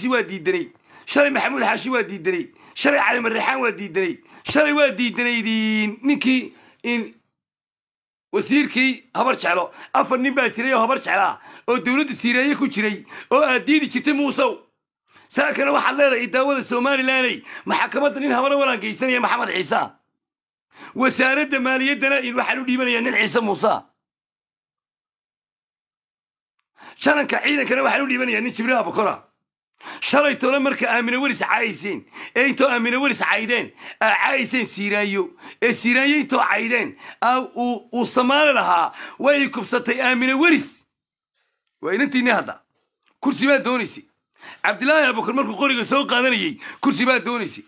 caysi waa diidanayd shalay maxamuud xaashi waa diidanayd shalay cali marrixaan waa diidanayd shalay waa diidanaydiin ninkii wasiirkii habar jeclo afar nin baa jiray oo habar jeclaa oo dowladda siireeye ku jiray oo aad diidi jirtay muusow saakana waxaad leedahay idaawada somalilaney maxakamadda nin habara walaangeysanaya maxamed ciisa wasaaradda maaliyaddana waxaan u dhiibanayaa nin ciise muuse jananka ciidankana waxaan u dhiibanayaa nin jibriil abukora shalay tole marka aamine welis caayiseen ee intoo aamine welis caydeen caayiseen siiraayo ee siiraayo intoo caydeen uu samaali lahaa way kufsatay aamine welis waa inantiinni hadda kursi baa doonaysay cabdilaahi abubakar markuu qoriga soo qaadanayey kursi baa doonaysay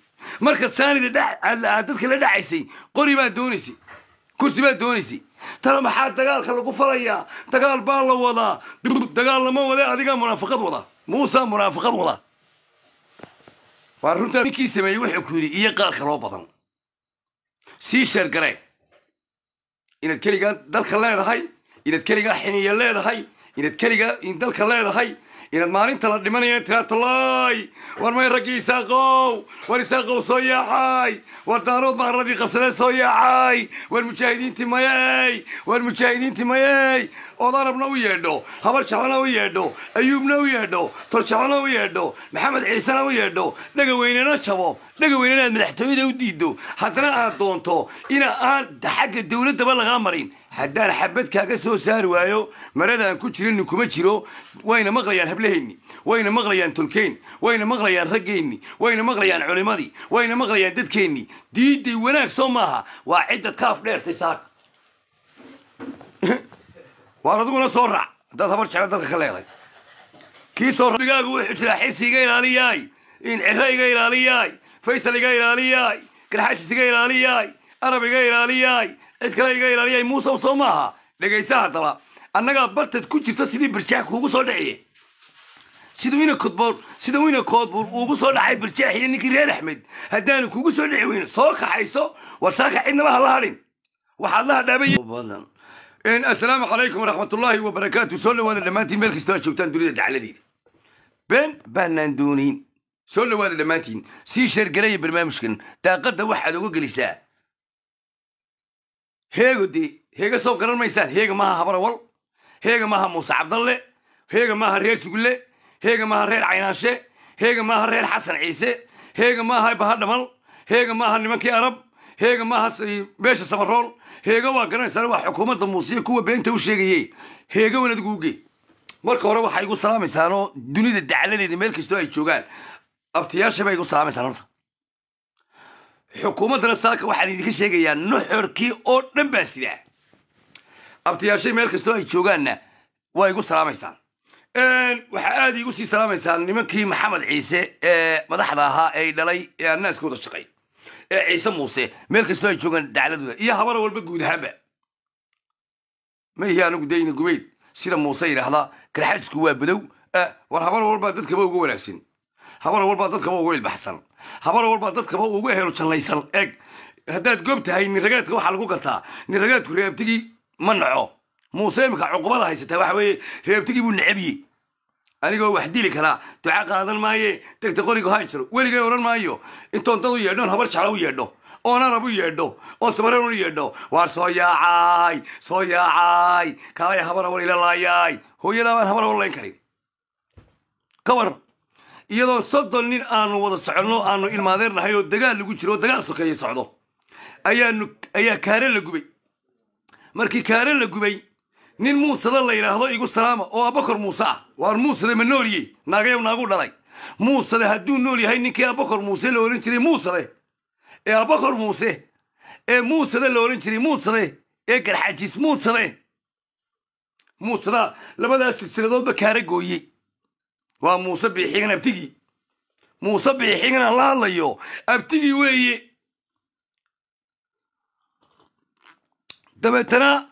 marka saanida dadka la dhacaysay qori baa doonaysay kursi baa doonaysay tana maxaa dagaalka lagu falayaa dagaal baa la wadaa dagaal lama wade adigaa munaafaqad wadaa muusa munaafiqad wada waa runtaa ninkii sameeyey wuxuu ku yidhi iyo qaar kaloo badan sii sheergaree inaad keligaa dalka leedahay inaad keligaa xiniya leedahay inaad keligaa dalka leedahay inaad maalinta la dhimanayana tiraahto war may raggii isaaqow war isaaqow soo yaaxay war daanood maqaradii qabsadee soo yaaxay war mujaahidiintii mayey war mujaahidiintii mayey odanabna u yeedho habar jaclona u yeedho ayuubna u yeedho torjaclona u yeedho maxamed ciisena u yeedho dhegaweynena jabo dhegaweynena aad madaxtooyada u diiddo haddana aad doonto ina aan xagga dawladdaba lagaa marin haddaan xabad kaaga soo saari waayo maradaan ku jirinni kuma jiro wayna maqlayaan hablaheenni wayna maqlayaan tolkeenni wayna maqlayaan raggeenni wayna maqlayaan culimadii wayna maqlayaan dadkeenni diiday wanaag soo maaha waa ciddad kaaf dheertay saag waar adiguna soo raac haddaad habar jeclo dalka ka leeday kii soorabigaagu wuxuu jiraa xisi iga ilaaliyaay inciro iga ilaaliyaay faysal iga ilaaliyaay garxashis iga ilaaliyaay arab iga ilaaliyaay إسكالي إلى موسى وصومها لكي ساترة أنا قابلت كتير تسيدي برشاك وصولي سيدوين كتبور سيدوين كتبور وصولي برشاك يعني كيرير أحمد هدان كوصولي وين صوكا حيصو وصاكا إنما هالهرم وحالها دابية إن السلام عليكم ورحمة الله وبركاته صلوا هذا اللي ما تين ملك ستان شوكتان دوري على دي بن بنان دونين صلوا هذا اللي ما تين سي شر قريب ما مشكل تاقد واحد وقلي ساه heego dee heega soo garan maysaan heega maaha habarawal heega maaha muuse cabdalle heega maaha reer sugulle heega maaha reer caynaanshe heega maaha reer xasan ciise heega maaha baha dhamal heega maaha nimankii arab heega maaha beesha safarool heega waa garanaysaan waa xukuumadda muusiya kuwa beenta u sheegaye heega wanad guuge marka hore waxay igu salaamaysaanoo dunida dacladeeda meel kastoo ay joogaan abtiyaasha bay igu salaamaysaa horta xukuumaddana salka waxaan idinka sheegayaa nuxorkii oo dhan baa sidaa abtayaashay meel kastoo ay joogaanna waa igu salaamaysaan waxaa aad igu sii salaamaysaan nimankii maxamed ciise ee madaxda ahaa ee dhalay ee annaa wada shaqay ee ciise muuse meel kastoo ay joogaan dacladooda iyo habara walba guud ahaanba ma ihi anigu dayna gubeyd sida muuse yidhaahdaa kalxaajku waa badow war habar walba dadkaba uga wanaagsan habar walbaa dadkaba ugu ilbaxsan habar walbaa dadkaba ugu helo jallaysan eeg haddaad gob tahay niragaadka waxaa lagu gartaa niragaadku reebtigii ma naco muuse imika cuqubada haysataa waxa weeye reebtigii buu necabye anigoo wax dili karaa duca qaadan maaye degta qoriga hay jiro weligay odhan maayo intoon dad u yeedhoon habar jecla u yeedho oon arab u yeedho oo sabaran u yeedho waar soo yaacaay soo yaacaay kaalay habar war ila laayaay hooyadaa baan habar warlayn karin ka war iyadoo soddon nin aanu wada socono aanu ilmaadeernahay oo dagaal lagu jiro oo dagaal sokeeye socdo ayaanu ayaa kaare la gubay markii kaare la gubay nin muusada la yidhaahdo igu salaama oo abakor muuse ah waar muusade ma nooliyey naagayow naagu dhalay muusade hadduu nool yahay ninkii abakor muuse la odhan jiray muusade ee abakor muuse ee muusade la odhan jiray muusade ee garxajis muusade muusada labadaas silsiladoodba kaare gooyey waa muuse biixigan abtigii muuse biixigana la hadlayo abtigii weeye dabeetana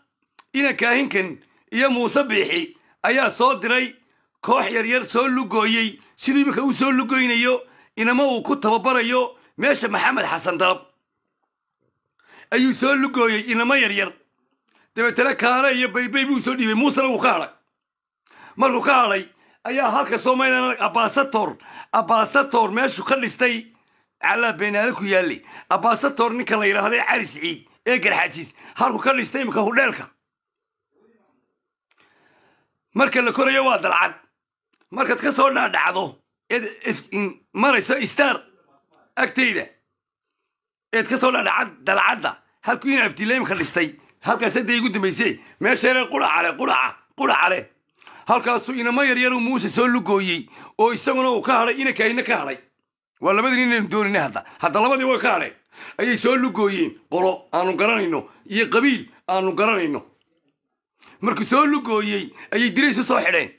ina kaahinkan iyo muuse biixi ayaa soo diray koox yaryar soo lugooyey siduu iminka u soo lugoynayo inama uu ku tababarayo meesha maxamed xasan dalab ayuu soo lugooyey inamo yaryar dabeetana kaare iyo baybay buu soo dhiibay muusena wuu ka hadhay markuu ka haday ayaa halka somalilan abasator abasator meeshuu ka dhistay calaa beenaale ku yaalay abasator ninka la yidhaahday cali siciid ee garxaajiis halku ka dhistay iminka hudheelka marka la korayo waa dalcad markaad ka soo dhaadhacdo eed marayso star agtayda eed ka soo dhaadhacad dalcadda halku in afdila imka dhistay halkaas hadday igu dambayse meesha yare quracale quraca quracale halkaasuu inamo yaryaruu muuse soo lugooyey oo isaguna uu ka hadhay inanka ina ka hadhay waa labadin ninaynu doonina hadda hadda labadii way ka hadheen ayay soo lugooyeen qolo aanu garanayno iyo qabiil aanu garanayno markuu soo lugooyey ayay diraysu soo xidheen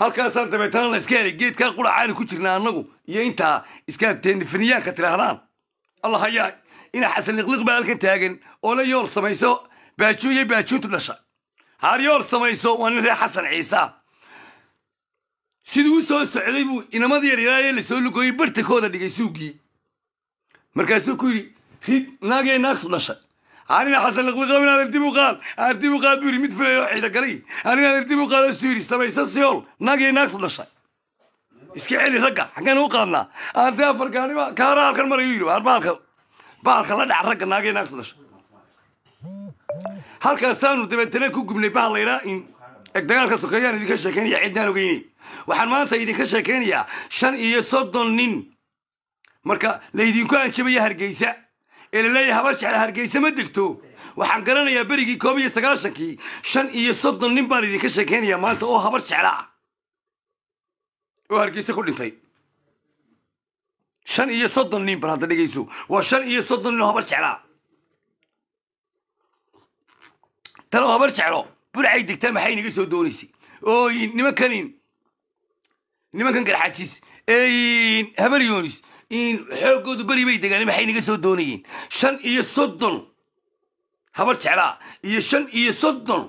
halkaasaan dabeetana la iska helay geedkaa quracaynu ku jirna annagu iyo intaa iskaabteenifiniyaanka tidhaahdaan allah hayaa ina xasan liqliq baa halkan taagan oo la yool samayso baajuun iyo baajuuntu dhasha haaryool samayso waa nin reer xasan ciisa siduu u soo socday buu inamada yaryaraayee lasoo lugooyey bartakooda dhigay suugii markaasuu ku yidhi rid naagee naagtu dhashay arina xasan laqbiqabin adardibu qaad adardibu qaad buu yidhi mid filay oo ciida galay arina adardibu qaad suu yidhi samaysa siyool naagee naagtu dhashay iska celi ragga xaggana u qaadnaa aardi afarkaaniba kaara halkan marayuu yidhi baar baalka baarka la dhac ragga naagee naagtu dhashay halkaasaanu dabeetana ku gubnay bahlayna in dagaalka sokeeyaan idinka sheekeynaya cidnaan ogeyne waxaan maanta idinka sheekeynayaa shan iyo soddon nin marka laydinku anjabaya hargeysa ee laleeyahay habar jecla hargeysa ma degto waxaan garanayaa berigii koob iyo sagaashankii shan iyo soddon nin baan idinka sheekaynayaa maanta oo habar jecla ah oo hargeysa ku dhintay shan iyo soddon nin bal hadda dhegeyso waa shan iyo soddon nin oo habar jecla ah. talo habar jeclo burcay degtaa maxay inaga soo doonaysay oo nimankan nimankan garxaajiis habar yoonis xoogoodu beri bay degaan maxay inaga soo doonayeen shan iyo soddon habar jeclaa iyo shan iyo soddon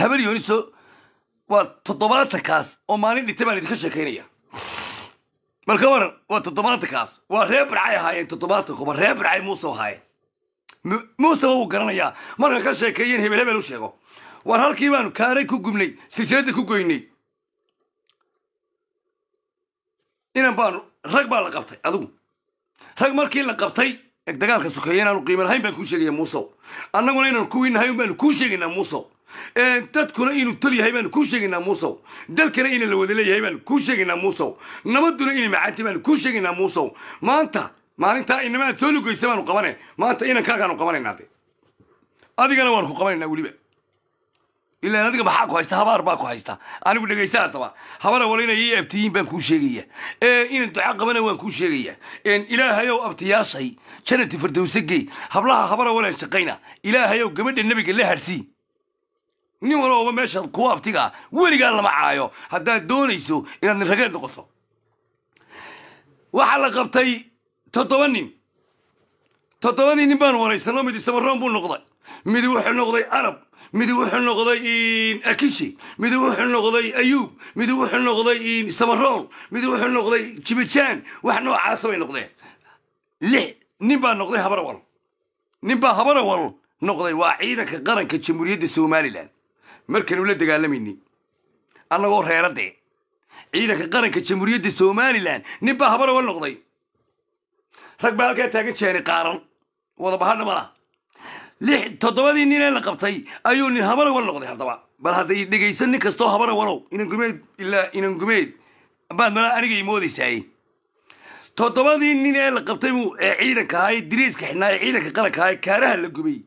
habar yooniso waa toddobaatankaas oo maalin dhintay baan idinka sheekaynaya marka waran waa toddobaatankaas waa reer barcay ahaayeen toddobaatan kuba reer barcay muusoo ahaayeen muusema wuu garanayaa marka ka sheekeeyeen hebel hebel u sheego war halkii baanu kaaray ku gubnay silsiladda ku goynay inan baanu rag baa la qabtay adigu rag markii la qabtay dagaalka sokeeye inaanu qiimo lahayn baan kuu sheegaya muusow annaguna inaanu kuwii nahay baanu kuu sheegaynaa muusow dadkuna inuu tol yahay baanu kuu sheegaynaa muusow dalkana ina la wada leeyahay baanu kuu sheegaynaa muusow nabaduna inay macaantay baanu kuu sheegaynaa muusow maanta maalintaa inamaad soo lugaysa baanu qabana maanta inankaagaan qabanayna adigana waan ku qabanayna weliba ilaan adiga maxaa ku haysta habaar baa ku haysta anigu dhegaysa haddaba habara walinaya iyo abtiyiin baan kuu sheegaya inan duca qabana waan kuu sheegaya ilaahayow abtiyaashay janati fardowsegey hablaha habara walaan shaqayna ilaahayow gabadha nebiga la hadhsii nin walooba meesha kuwa abtiga ah. weligaa lama caayo haddaad doonayso inaad nin rageed noqoto waxaa la qabtay toddoba nin toddobadii nin baan wanaysano midi samaroon buu noqday midi wuxuu noqday arab midi wuxuu noqday akishi midi wuxuu noqday ayuub midi wuxuu noqday samaroon midi wuxuu noqday jibijaan wax noocaas bay noqdeen lix nin baa noqday habarawal nin baa habarawal noqday waa ciidanka qaranka jamhuuriyadda somalilan markanu la dagaalamayni annagoo reeradee ciidanka qaranka jamhuuriyadda somalilan nin baa habarawal noqday rag baa halkaa taagan jeeni qaaran wadabahana ma laha lix toddobadii ninee la qabtay ayuu nin habanawal noqday hadaba bal hadday dhegaysan nin kastoo habanawalow inangumeed ilaa inangumeed maad mana anigay moodaysaay toddobadii nin ee la qabtay buu ee ciidanka ahaa ee diriiska xidhnaa ee ciidanka qaranka ahaa kaaraha la gubay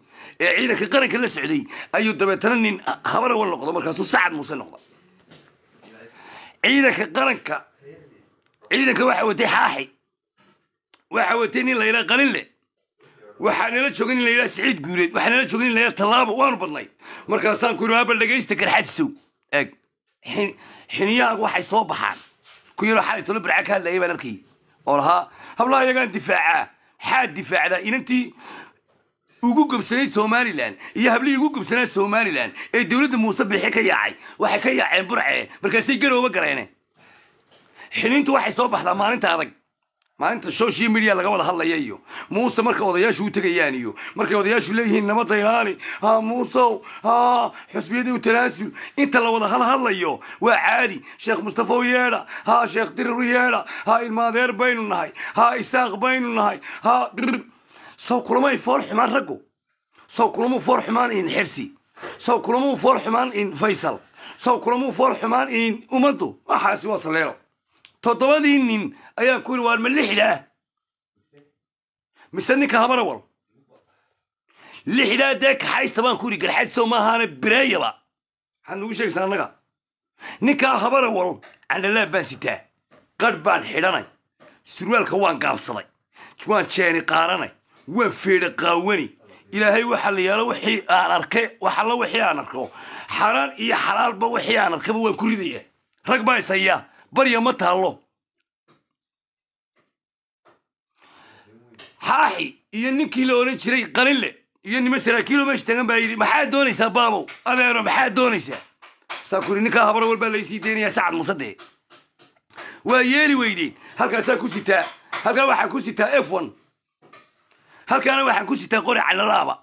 ee ciidanka qaranka la socday ayuu dabeetana nin habanawal noqdo markaasuu sacad muuse noqda ciidanka qaranka ciidanka waxaa watay xaaxi waxaa watay nin layidhaha qalinle waxaa nala joogan in layidhaha siciid guuleed waxaa nala joogan in layidhaha tallaabo waanu badnay markaasaan ku yidhi habal dhegaysta garxadsow eeg xiniyahaagu waxay soo baxaan ku yaroo xalay tolo barca ka hadlayay baan arkayay oo lahaa hablaha iyagaan difaacaa xaad difaacdaa inantii ugu gobsanayd somalilan iyo hablihii ugu gobsanaa somalilan ee dowladda muuse biixi ka yaacay waxay ka yaaceen burcee markaasay garooba galeene xiniintu waxay soo baxdaa maalinta adag maalinta social media laga wada hadlaya iyo muuse marka odayaashu u tegayaan iyo markay odayaashu leeyihiin nabad ilaali ha muusow ha xusbiyadii tanaasul inta la wada hal waa caadi sheekh mustafa u yeedha ha sheekh dirir u yeedha ha ilmaadeer baynu nahay ha isaaq baynu nahay ha sow kulamay foor xumaan raggo sow kulamuu foor xumaan in xirsi sow kulamuu foor xumaan in faysal sow kulamuu foor xumaan in ummaddu waxaasi waa saleelo toddobadii nin ayaan ku yiri waan ma lixdaa mise ninka habana wal lixdaa dee kaxaysta baan ku yidhi garxayso maahaane bireeyaba waxaan nugu sheegaysan annaga ninkaa habarawal wal candhalaab baan sitaa qarh baan xidhanay surwaalka waan gaabsaday waan jeeni qaaranay waan feedha qaawani ilaahay waxaa la yaalo wixii aan arkay waxalla wixii aan arko xaraan iyo xalaalba wixii aan arkaba waan ku ridaya rag baa isaya barya ma taallo xaaxi iyo ninkii la odhan jiray qalinle iyo nima saraakiilo meesha tagan baa yidhi maxaad doonaysaa baabow adeero maxaad doonaysaa saa kuri ninkaa habaro walbaa laysii deynayaa sacad musade waa yeeli weydeen halkaasaa ku sitaa halkaa waxaa ku sitaa f one halkaana waxaan ku sitaa qori canalaaba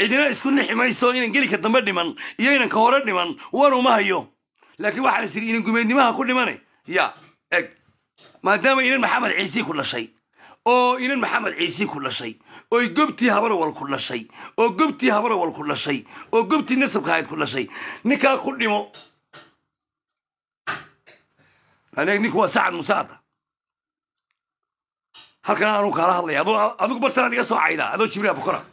cidina isku nixi mayso inan gelinka dambe dhiman iyo inanka hore dhiman waruma hayo laakiin waxaa la is inan gumeednimaha ku dhimanay ya eg maadaama inan maxamed ciisii ku dhashay oo inan maxamed ciisi ku dhashay oo gobtii habarwal ku dhashay oo gobtii habarwal ku dhashay oo gobtii nasabka ahayd ku dhashay ninkaa ku dhimo ninku waa sacad musaada halkana anu kaala hadlaya adigu bartanaad iga soo cayda adoo jibriil bukora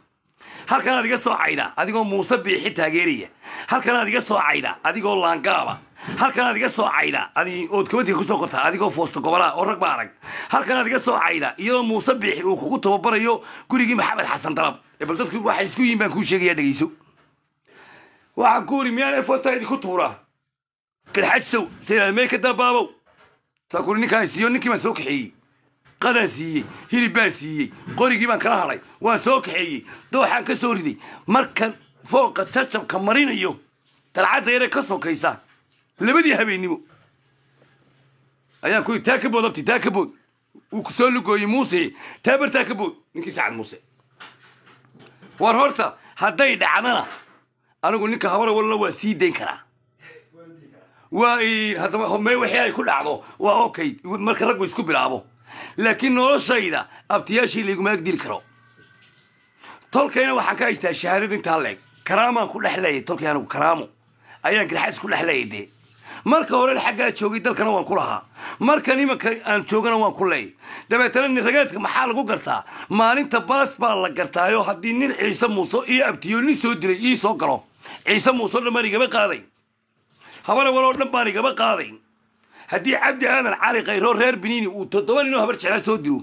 halkan halkanaad iga soo cayda adigoo muuse biixi taageeraya halkanaad iga soo cayda adigoo laangaaba halkanaad iga soo cayda ood kabadka kusoo qortaa adigoo foosta gobolaa oo rag ba arag halkanaad iga soo cayda iyadoo muuse biixi uu kugu tababarayo gurigii maxamed xasan dalab eh, bal dadku waxay isku yihiin baan kuu sheegayaa dhegeyso waxaan ku uri miyaan efontaa idinku tuuraa garxajsow saylaalmey ka dabaabow saa kuri ninkaa siiyo ninkii baan soo kaxeeyey qadaan siiyey hilibbaan siiyey qorigii baan kala hadhay waan soo kaxeeyey dooxaan ka soo riday markan fooqa jajabka marinayo dalcadda yare ka sokaysa labadii habeennimo ayaan ku taa ka bood abti taa ka bood wuu ku soo lugooyey muuse taa bartaa ka bood ninkii sacad muuse war horta hadday dhacdana anigu ninka habara walna waa sii dayn karaa waa haddaba me wixii ay ku dhacdo waa okay marka rag wa isku bilaabo laakiin noloshayda abtiyaashii laiguma agdili karo tolkayna waxaan ka haystaa shahaadad intaa leeg karaamaan ku dhex leeyay tolkay anigu karaamo ayaan garxas ku dhex leeyay dee marka hore xaggaa joogay dalkana waan ku lahaa marka imanka aan joogana waan ku leeyay dabeetana ninrageedka maxaa lagu gartaa maalinta baas baa la gartaayo haddii nin ciise muuse iyo abtiyo nin soo dilay ii soo galo ciise muuseo dhan baan igaba qaaday habar waloo dhan baan igaba qaaday haddii cabdi aadan cali khayro reer biniini uu toddoba ninoo habar jeclaan soo diro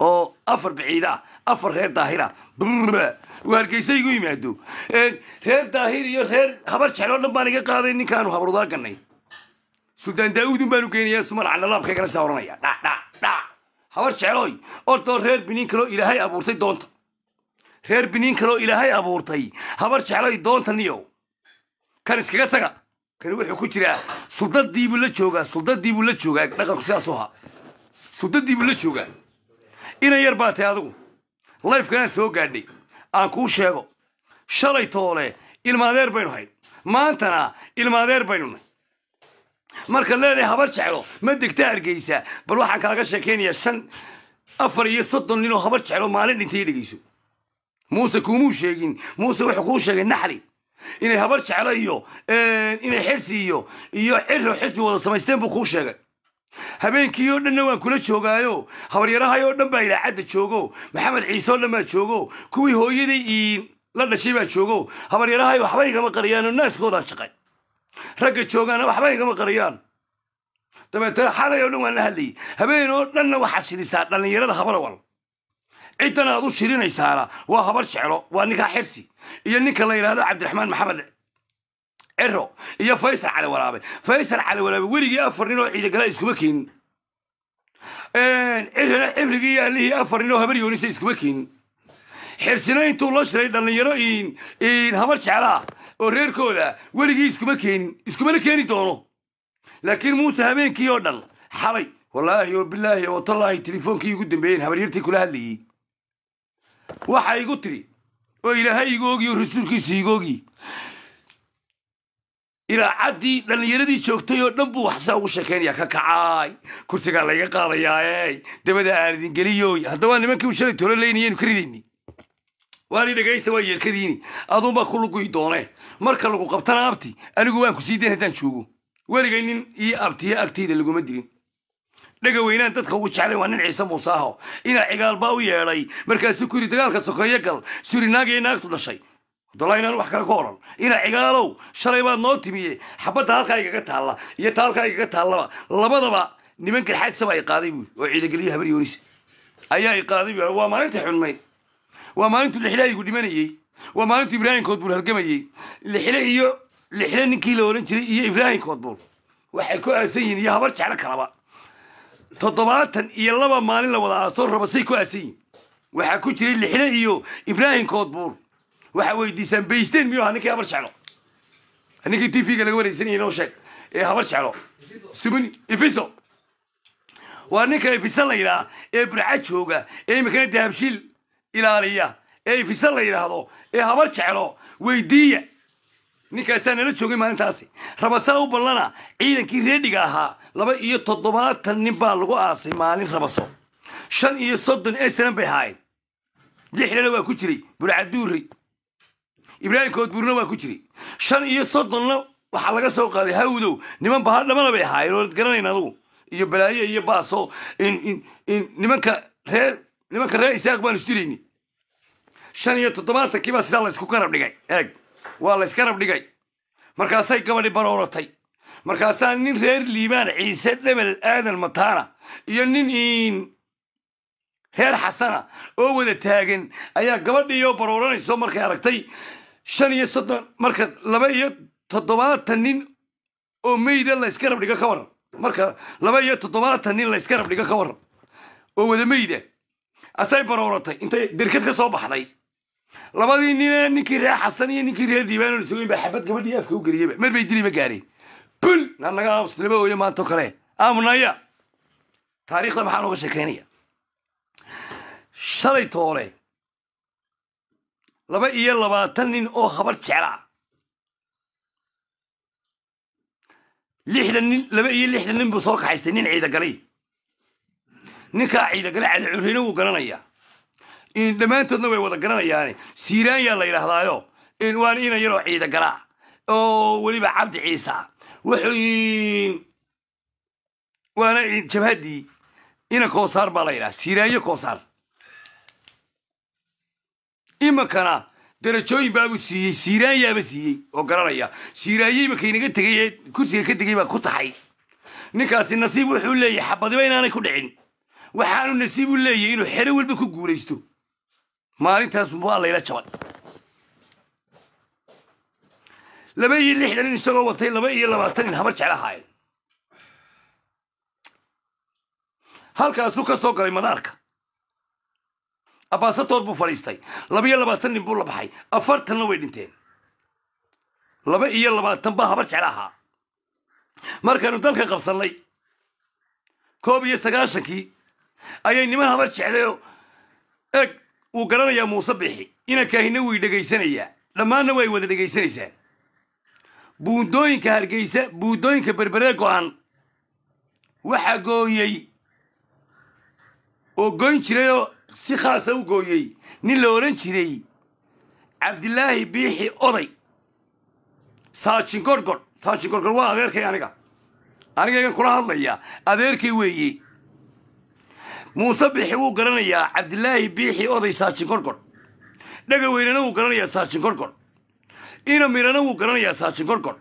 oo afar biciida afar reer daahir ah uu yimaado reer daahir iyo reer habar jeclo dhan baan iga qaaday ninkaanu habrudaa gannay suldaan daa'uudun baanu geynayaa sumalcanalaabkaygana saa oranaya dhadha habar jeclooy ordoo reer biniin kaloo ilaahay abuurtay doonta reer biniin kaloo ilaahay abuurtay habar jeclooy doonta niyo kan iskaga taga kani wuxuu ku jiraa suldadiibuu la joogaa suldadiibuu la joogaa dhaqanku sidaasuu ahaa suldadiibuu la joogaa ina yar baa tahay adigu lifekanaan soo gaadhay aan kuu sheego shalay toole ilmaadeer baynu hayn maantana ilmaadeer baynu nahy markaad leedahay habar jeclo ma degta argeysaa bal waxaan kaaga sheekaynayaa shan afar iyo soddon ninoo habar jeclo maalin dhintay dhegeyso muuse kuumuu sheegin muuse wuxuu kuu sheegay naxli inay habar jeclo iyo inay xirsi iyo iyo ciro xisbi wada samaysteen buu kuu sheegay habeenkii oo dhanna waan kula joogaayo habaryarahay oo dhan baa ilaacadda joogo maxamed ciise oo dhan baa joogo kuwii hooyaday iin la dhashay baa joogo habaryarahay waxba igama qariyaanoo naaskoodaa shaqay ragga joogaana waxba igama qariyaan dabeetana xalay oo dhan waan la hadlayay habeen oo dhanna waxaad shilisaa dhallinyarada habara cidan aad u shirinaysaana waa habar jeclo waa ninkaa xirsi iyo ninka la yidhahdo cabdiraxmaan maxamed cero iyo faysal cali waraabe faysal cali waraabe weligii afar nin oo ciidagala iskuma keenin cirina cimrigii iyo allihii afar nin oo habar yoonisa iskuma keenin xirsina intuu loo shiray dhallinyaro habar jeclaa oo reerkooda weligii iskuma keenin iskumana keeni doono laakiin muuse habeenkii oo dhan xalay wallaahi oo bilaahi oo tallaahi telefonkii ugu dambeeyeen habaryartii kula hadlayey waxaa igu tiri oo ilaahay igoogi oo rasuulkiisa igoogiy ilaacaddii dhallinyaradii joogtay oo dhan buu waxsaa ugu sheekeynaya ka kacaay kursigaa layga qaadayaa ey dabada aan idin geliyooy nimankii u shalay tolo leynayenu ka ridayni waani dhegaysta waa yeelkadiini aduunbaa ku luguy doone marka lagu qabtana abti anigu waan ku sii dayn haddaan joogo weligay nin io abtiya agtayda laguma dirin dhagaweynaan dadka ugu jeclay waa nin ciise muuse aho inaa cigaalbaa u yeedhay markaasuu ku yidhi dagaalka sokeeye gal surinaag ee naagtu dhashay wadallahi inaan wax kale ku odhan inaa cigaalow shalay baad noo timiye xabadda halkaa igaga taalla iyo ta halkaa igaga taallaba labadaba niman garxaadsaba ay qaaday buui oo ciidageliyo habar yoonis ayaa i qaaday bu waa maalintii xunmayd waa maalintuu lixle dhimanayey waa maalintuu ibraahim buul halgamayey lixle iyo lixle ninkii la odhan jiray iyo ibraahim buul waxay ku aasan yihin iyo habar jeclo kalaba toddobaatan iyo laba maalin la wada aaso raba say ku aasiyin waxaa ku jiray lixne iyo ibraahim koodbuur waxaa weydiisaan baysteen miyuu aha ninkii habar jeclo ninkii t v-ga laga wareysanayay inoo sheeg ee habar jeclo subni efiso waa ninka efisa la yidhaha ee burca jooga ee iminkana dahabshiil ilaaliya ee efisa la yidhaahdo ee habar jeclo weydiiya ninkaasaa nala joogay maalintaasi rabasaa u ballana ciidankii reedhiga ahaa laba iyo toddobaatan nin baa lagu aasay maalin rabaso shan iyo soddon esran bay haayeen lixdana waa ku jiray burcaduuri ibraahim koodbuurna waa ku jiray shan iyo soddonna waxaa laga soo qaaday hawdow niman bahadhamana bay ahaayeen oad garanayn adugu iyo balaaye iyo baaso nimanka reer nimanka reer isaaq baan isdirayni shan iyo toddobaatankii sidaa la isku karab dhigay eeg waa la yska rabdhigay markaasay gabadhi barooratay markaasaa nin reer liibaan ciise dhebel aadan mataana iyo nin iin reer xasana oo wada taagan ayaa gabadhiioo barooranayso markay aragtay shan iyo soddon marka laba iyo toddobaatan nin oo meyda layska rabdhigo ka waran marka laba iyo toddobaatan nin layska rabdhigo ka waran oo wada meyda asay barooratay intay derkad ka soo baxday labadii nine ninkii reer xasan iyo ninkii reer diibaanoo lasogeyn baa xabad gabadhii afka u geliyaba mar bay diliba gaareen bul na naga aamusnaba ooyo maantao kale aamnaya taariikhda maxaa oga sheekeynaya shalay toole laba iyo labaatan nin oo habar jeclaa lixdan nin laba iyo lixdan nin buu soo kaxaystay nin ciidagalay ninkaa ciidagalay cali curreyna wuu garanayaa dhammaantoodna way wada garanayaane siiraanyaa la yidhaahdaayo waan ina yaroo ciida galaa oo oh, weliba cabdi ciisa wuxuu waana jabhaddii ina koosaar baa la yidhaha siiraanyo koosaar imankana darajooyin baabuu siiyey siiraanyaaba siiyey oo garanaya siiraanyo imanka inaga tegay ee kursiga ka tegay baa ku taxay ninkaasi nasiib wuxuu leeyahay xabadiba inaanay ku dhicin waxaanu nasiib u leeyahy inuu xero walba ku guulaysto maalintaas waa layla jabay laba iyo lixdan in isagoo watay laba iyo labaatan habar jecla ahaayeen halkaasuu ka soo galay madaarka abaasatoor buu fadhiistay laba iyo labaatan nin buu la baxay afartanna way dhinteen laba iyo labaatan baa habar jecla ahaa markaanu dalka qabsannay koob iyo sagaashankii ayay niman habar jeclayo eg uu garanayaa muuse bixi inankaahina wuy dhegaysanayaa dhammaanna way wada dhegaysanaysaan buundooyinka hargeysa buundooyinka berberee go-an waxaa gooyey oo goyn jirayoo si khaasa ah u gooyey nin la odhan jiray cabdilaahi biixi oday saajin gorgodh saajin gorgodh waa adeerkay aniga aniga igan kula hadlaya adeerkay weeye muuse biixi wuu garanayaa cabdilaahi biixi oday saajin korkodh dhagaweynana wuu garanayaa saajin korkodh inamirana wuu garanayaa saajin korkodh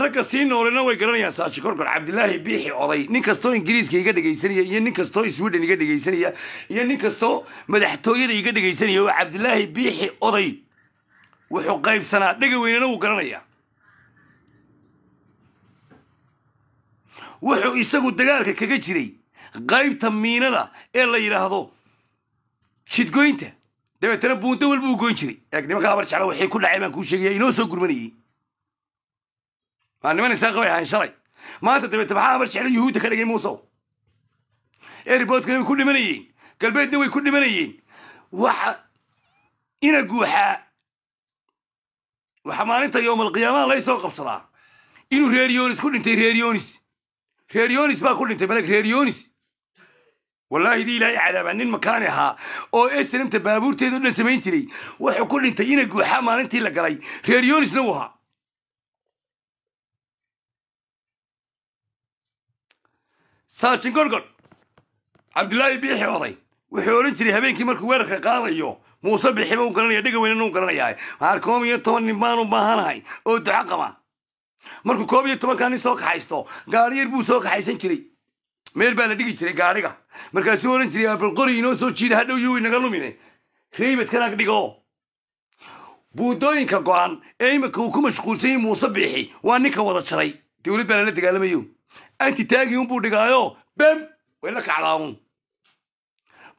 ragga sii noolena way garanayaan saajin korkodh cabdilaahi biixi oday nin kastoo ingiriiska iga dhegaysanaya iyo nin kastoo sweden iga dhegaysanaya iyo nin kastoo madaxtooyada iga dhegaysanaya oo cabdilaahi biixi oday wuxuu qaybsanaa dhagaweynana wuu garanayaa wuxuu isagu dagaalka kaga jiray qaybta miinada ee la yidhaahdo jidgoynta dabeetana buunto walba uu goyn jiray eeg nimanka habar jecla waxay ku dhacay baan kuu sheegaya inoo soo gurmanayey waa niman isaaq bay ahayn shalay maanta dabeete maxaa abar jecla yuhuudda ka dhigay muusow eriboodkana way ku dhimanayeen galbeedna way ku dhimanayeen waxa ina guuxaa waxa maalinta yowmalqiyaamaha lay soo qabsadaa inuu reeryonis ku dhintay reeryonis reeryonis baa ku dhintay malag reeryonis wallaahi dii ilaahay cadaabaa nin makaani ahaa oo esnamta baabuurteeda u dhan samayn jiray wuxuu ku dhintay ina guuxaa maalintii la galay reer reeryonisna wuu ahaa saajin gorgor cabdilaahi biixi oday wuxuu odhan jiray habeenkii markuu weerarka qaadayo muuse biixiba u garanaya dhega weynana u garanayaa waxaan koob iyo toban nin baanu baahanahay oo duco qaba markuu koob iyo tobankaa nin soo kaxaysto gaariyar buu soo kaxaysan jiray meel baa la dhigi jiray gaadhiga markaasuu ohan jiray bal qori inoo soo jiida hadhow yuu inaga lumine reybadkan dhigo buudooyinka go-an ee iminka uu ku mashquulsanyay muuse biixi waa ninka wada jaray dowlad baa lala dagaalamayo anti taagii unbuu dhigaayo bem way la kacdaaun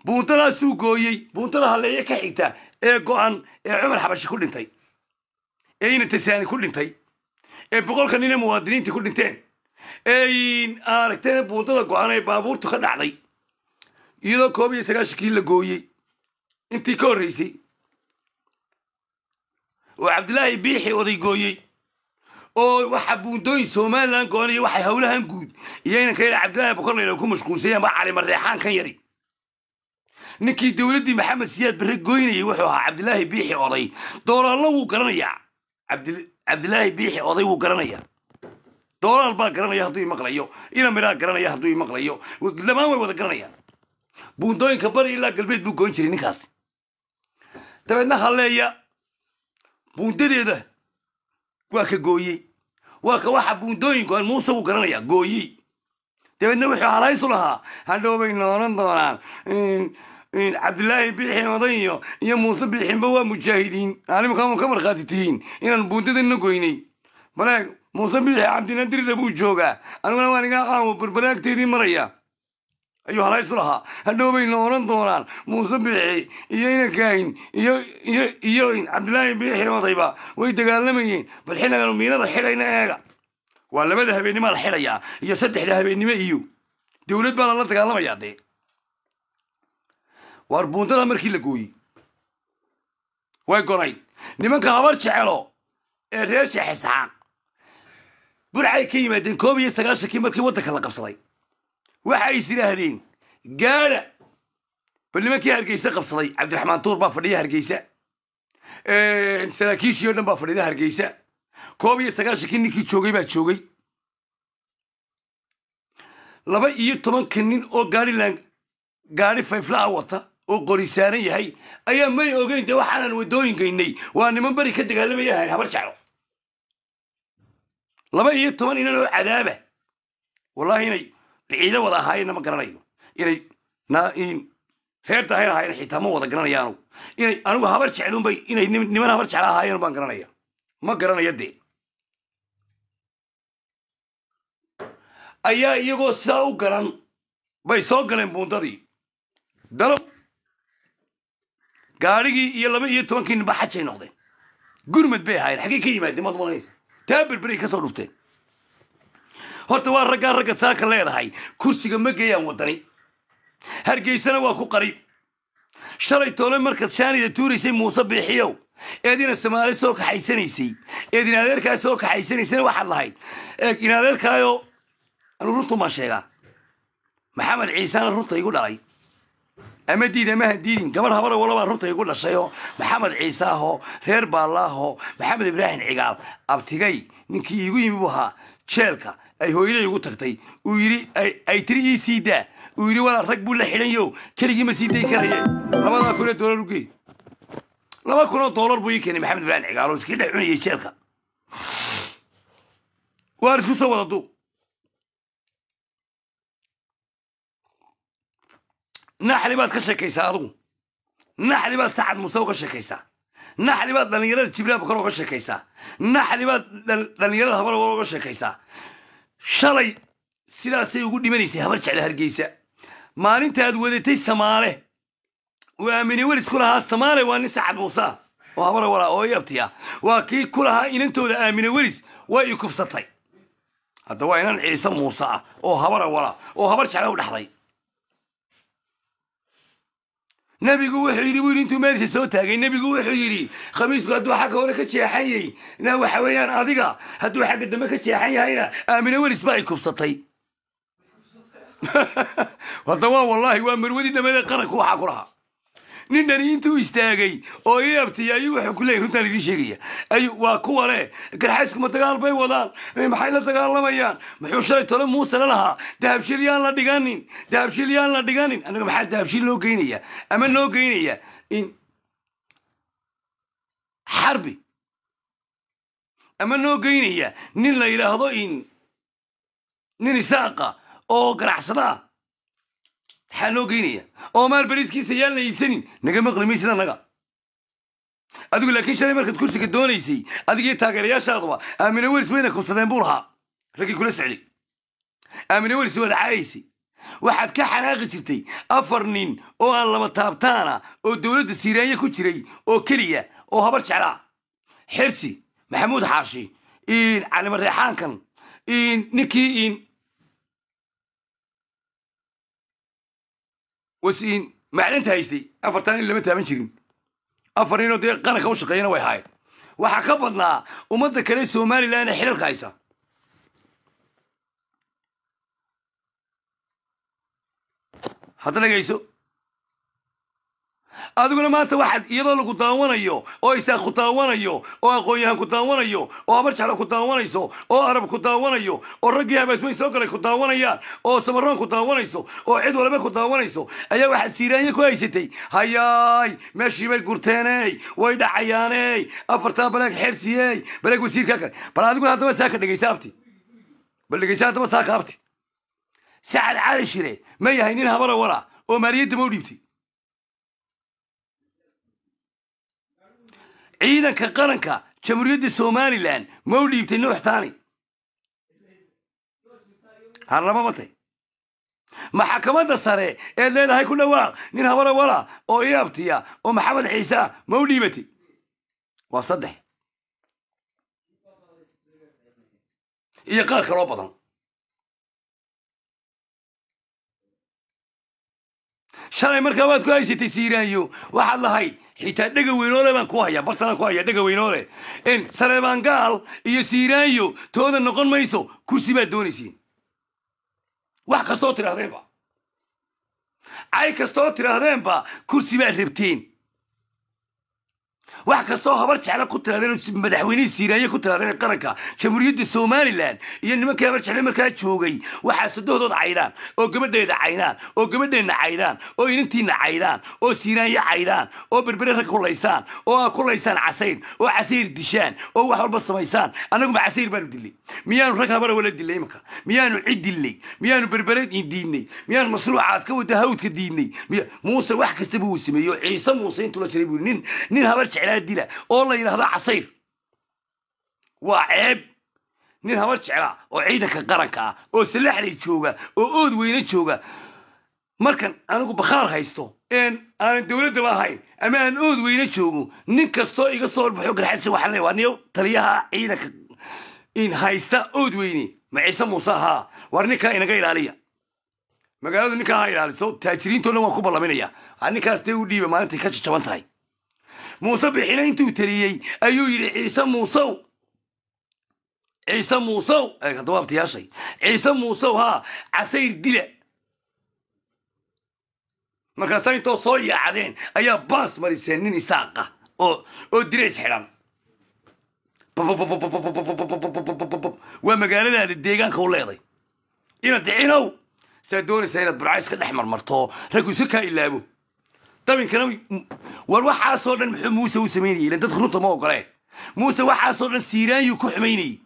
buuntadaasuu gooyey buuntada halleeye ka xigta ee go-an ee cumar xabashi ku dhintay ee ina tasaani ku dhintay ee boqolka nina ee ku dhinteen aragteen buundada go-aanee baabuurtu ka dhacday iyadoo koob iyo sagaashankii la gooyey intii ka horreysay oo cabdilaahi biixi oday gooyey oo waxa buundooyin somalilan go-anaya waxay howlahan guud iyo inanka ila cabdilaahi bokorlayna ku mashquulsayeen baa cali mareexaan kan yari ninkii dowladdii maxamed siyaad barre goynayay wuxuu ahaa cabdilaahi biixi oday doolaanlo wuu garanayaa cabdilaahi biixi oday wuu garanayaa dolaar baa garanaya hadduu imaqlayo ina miraa garanaya hadduu imaqlayo dhammaan way wada garanayaan buundooyinka bari ilaa galbeed buu goyn jiray ninkaasi dabeedna halleeya buundadeeda waa ka gooyey waa ka waxa buundooyinka muuse wuu garanaya gooyey dabeedna wuxuu halaysu lahaa hadhow bay nooran doonaan cabdilaahi biixin odayo iyo muuse biixinba waa mujaahidiin animka ka markhaati tihiin inaan buundadana goynay baleeg muuse bidix cabdinadirira buu joogaa aniguna waan iga aqaan barbaraagteedii maraya ayuu halaysu lahaa hadhowbayna oran doonaan muuse biixi iyo inankahin iyo iyo iyo cabdilaahi biixi odayba way dagaalamayeen bal xilligan miinada xidhayna eega waa labada habeennima la xidhayaa iyo saddexda habeennimo iyo dowlad baa lala dagaalamayaa dee waar buuntada markii la gooyey way gonayd nimanka habar jecelo ee reer sheexisxaaq burcay ka yimaadeen koob iyo sagaashankii markii waddanka la qabsaday waxa ay isiraahdeen gaada bal nimankii hargeysa qabsaday cabdiraxmaan tuur baa fadhiya hargeysa saraakiishii o dhan baa fadhida hargeysa koob iyo sagaashankii ninkii joogay baa joogay laba iyo tobanka nin oo gaariland gaari fayflaha ah wata oo qori saaran yahay ayaa may ogeyn dee waxaanan waddooyinkaynay waa niman beri ka dagaalamaya hayn habar jeclo laba iyo toban inan oo cadaaba wallahi inay biciido wada ahaayeenna ma garanayo inay reer dahayn ahaayeen xitaa ma wada garanayaanu inay anigu habar jecluunbay inay niman habar jecla ahaayeen baan garanaya ma garanaya dee ayaa iyagoo sidaa u garan bay soo galeen buundadii dalow gaadrhigii iyo laba iyo tobankii nimba xajay noqdeen gurmad bay ahaayeen xaggey ka yimaadeen maad malanaysa taa berberi kasoo dhufteen horta waa raggaa ragga saaka leedahay kursiga ma geeyaan wadani hargeysana waa ku qari shalay toole markaad shaanida tuuraysay muuse biixiyow eedina soomaali soo kaxaysanaysay eed in adeerkaa soo kaxaysanaysayna waxaad lahayd in adeerkaayoo anu runtumaan sheegaa maxamed ciisena runta igu dhalay ama diidamaha diidin gabadh habar walaba runta igu dhashayoo maxamed ciise ahoo reer baalaahoo maxamed ibraahim cigaal abtigay ninkii iigu yimi buu ahaa jeelka ay hooyaday ugu tagtay uu yidhi ay tiri ii sii daa uu yidhi walaa rag buu la xidhanyo keligii ma sii dayn karaye labadaa kunee doolar ugey laba kunoo doolar buu ii keenay maxamed ibraahim cigaal oo iska dhex cunayay jeelka waan isku naxli baad ka sheekaysaa adugu naxli baad sacad muuse ka sheekaysaa naxli baad dhallinyarada jibraab kaloo ka sheekaysaa naxli baad dhallinyarada habar kaloo sheekaysaa shalay sidaasay ugu dhimanaysay habar jecle hargeysa maalintaad wadatay samaale uu aamine welis ku lahaa samaale waa nin sacad muuse oo habara walaa oo i waa kii ku lahaa inantooda aamine welis way i kufsatay hadda waa inan ciise muuse ah oo habara walaa ah, oo habar jecla u dhexday nabigu wuxuu yidhi buu intuu meesha soo taagay nebigu wuxuu yidhi khamiisku hadduu xagga hore ka jeexanyay na waxa weeyaan adiga hadduu xagga dambe ka jeexan yahayna aamine welis baa ay kufsatay hadda waa wallaahi waa marwadii dhammeedee qaranku waxaa ku lahaa nin dhani intuu istaagay oo ii abtiyay ayuu waxay ku leeyay runtaan idiin sheegaya ayuu waa kuwa le garxayskuma dagaal bay wadaan maxay la dagaalamayaan muxuu shalay tole la lahaa dahabshil yaan la dhiganin dahabshil yaan la dhiganin annaga maxaa dahabshil loo geynaya ama noo geynaya in xarbi ama noo geynaya nin la yidhaahdo in nin isaaqa oo garacsadaa maxaa noo geynaya oo maal bariiskiisa yaan la iibsanin naga maqli maysid annaga adigu laakiin shalay markaad kursiga doonaysay adigii taageerayaashaaduba aamina welis wayna kubsadeen buu lahaa raggii kula socday aamina welis waad caayaysay waxaad ka xanaaqi jirtay afar nin oo aan lama taabtaana oo dowladda siiraanya ku jiray oo keliya oo habar jeclaa xirsi maxamuud xaashi calimareexaankan ninkii wasiin macdanta haystay afartan in lama taaban jirin afar inoo dee qaranka u shaqeeyana way ahaayeen waxaa ka badnaa ummadda kale somalilan xilalka haysa haddana adiguna maanta waxaad iyadoo lagu daawanayo oo isaaq ku daawanayo oo aqoon ku daawanayo oo amarjaxla ku daawanayso oo arab ku daawanayo oo raggii habaasweyn soo galay ku daawanayaan oo samaroon ku daawanayso oo cid walba ku daawanayso ayaa waxaad siiraanya ku haysatay hayaay meeshii bay gurteeney way dhacayaaney afartaa baleeg xersiyey baleeg wasiirkaa kale bal adiguna haddaba saaka dhegeysa bal dhegeysa haddaba saaka abti sacad cadashire ma yahay nin habara wala oo maaliyadda ma u dhiibtay ciidanka qaranka jamhuuriyadda somalilan ma u dhiibtay nuuxtaani harlamamantay maxakamadda sare eed leedahay ku dhawaaq nin habarawala wala oo iabtiya oo maxamed ciise ma u dhiibatay waa saddex iyo qaar kaloo badan shalay markaa waad ku haysatay siiraayo waxaad lahayd xitaa dhega weynoole baan ku hayaa bartana ku haya dhega weynoole saleebaan salebaangaal iyo siiraayo tooda noqon mayso kursi baad doonaysiin wax kastoo tidhaahdeenba cay kastoo tiraahdeenba kursi baad rabteen wax kastoo habar jecla ku tiraadeen madaxweynihii siiraaye ku tiraadeen qaranka jamhuuriyadda somalilan iyo nimankii habar jecla markaa joogay waxaa soddohdood caydaan oo gabadheeda caydaan oo gabadheenna caydaan oo inantiina caydaan oo siiraaye caydaan oo berbere rag kulaysaan oo aa kulaysaan casayr oo casayr dishaan oo wax walba samaysaan anaguma casayr baanu dilay miyaanu rag habara wala dilay imanka miyaanu cid dilnay miyaanu berbereed diidnay miyaanu masruucaad ka wada hawdka diidnay muuse wax kastaba uu sameeyo ciise muuse intuu la jiray buu nin nin habar jecel jeclaa dila oo la yidhahdaa casayr waa ceeb nin habar jeclaa oo ciidanka qaranka ah oo salaaxlay jooga oo ood weyne jooga markan anigu bakhaar haysto een aanan dowladdaba ahayn ama aan ood weyne joogo nin kastoo iga soo horbaxo garxadsi waxaan leeya waa niyo taliyaha ciidanka in haysta ood weyne ma ciise muuse ahaa war ninkaa inaga ilaaliya magaaladu ninkaa ha ilaaliso taajiriinto waan ku ballaminayaa ninkaas dee u dhiiba maalintai ka jajaban tahay muuse bixina intuu teliyey ayuu yidhi ciise muusow ciise muusow dawaabtiyaashay ciise muusow haa casayr dila markaasaa intoo soo yaacdeen ayaa baas mariseen nin isaaqa oo oo dirays xidhan waa magaaladaada deegaanka u leeday ina dicinow saa doonaysaa inaad burcays ka dhex marmarto raggu iska kaa ilaabo طيب إن كلامي والواحة صورنا محمد موسى وسميني لأن تدخلوا طماق عليه موسى واحة صورنا سيران يكح ميني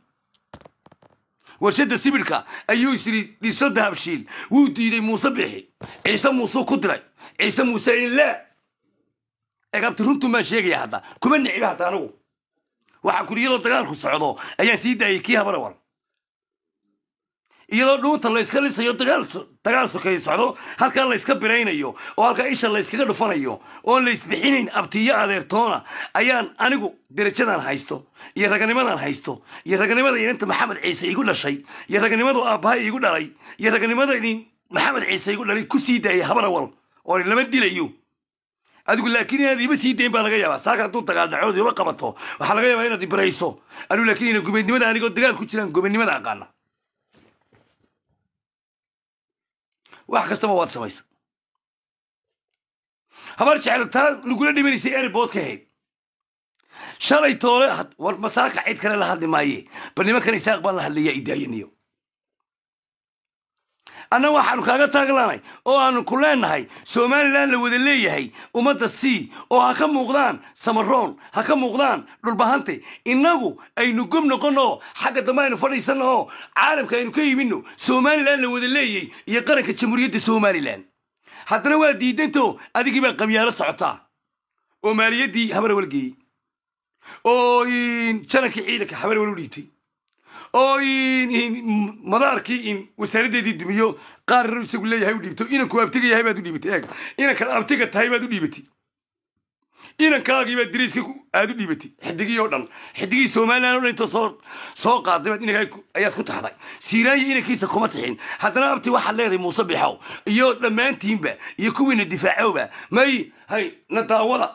وشد السبلكة أيو يسري لشدها بشيل ودي لي موسى بحي عيسى موسى قدرة عيسى موسى لا أقبت رنتو ما شيء هذا كم النعيم هذا أنا واحد كل يلا تقارك الصعداء أيا سيدة يكيها برا ورا يلا لو تلا يسخلي سيد تقارك dagaal sokeeye socdo halkan layska biraynayo oo halkaa isha layskaga dhufanayo oon laysbixinayn abtiyo adeertoona ayaan anigu derajadan haysto iyo raganimadan haysto iyo raganimada inanta maxamed ciise igu dhashay iyo raganimadu aabbahay igu dhalay iyo raganimada inin maxamed ciise igu dhalay ku sii daayay habarawal oo lama dilayo adigu laakiin inaad iba sii dayn baa laga yaabaa saaka hadduu dagaal dhacood iba qabato waxaa laga yaabaa inaad ibarayso adigu laakiin ina gubeednimada anigoo dagaal ku jiraan gubeednimada aqaana wax kastaba waad samaysa habar jecel taa lagula dhimanaysay eribod ka hayd shalay toole war masaaka cid kale la hadli maaye bal nimankan isaaq baan la hadlayaa idaayaniyo anna waxaanu kaaga taaglanay oo aanu ku leenahay somalilan la wada leeyahay ummadda c oo ha ka muuqdaan samaroon ha ka muuqdaan dhulbahante innagu aynu gob noqonoo xagga dambe aynu fadhiisanno oo caalamka aynu ka yimino somalilan la wada leeyay iyo qaranka jamhuuriyadda somalilan haddana waa diidantoo adigii baa qabyaalo socotaa oo maaliyaddii habarwal geeyey oo janankii ciidanka habarawal u dhiibtay oo madaarkii wasaaradeedii dumiyo qaarna isagu leeyahay u dhiibto inanku abtiga yahay baad u dhiibatay eeg inankaad abtiga tahay baad u dhiibatay inankaagiibaa diriiska aad u dhiibatay xidigii oo dhan xidigii somalilan o dhan inta soo soo qaaday baad inankaa ayaad ku taxday siiraanya inankiisa kuma tixin haddana abti waxaad leedahay muuse bixow iyo dhammaantiinba iyo kuwiina difaacowba may hay na daawada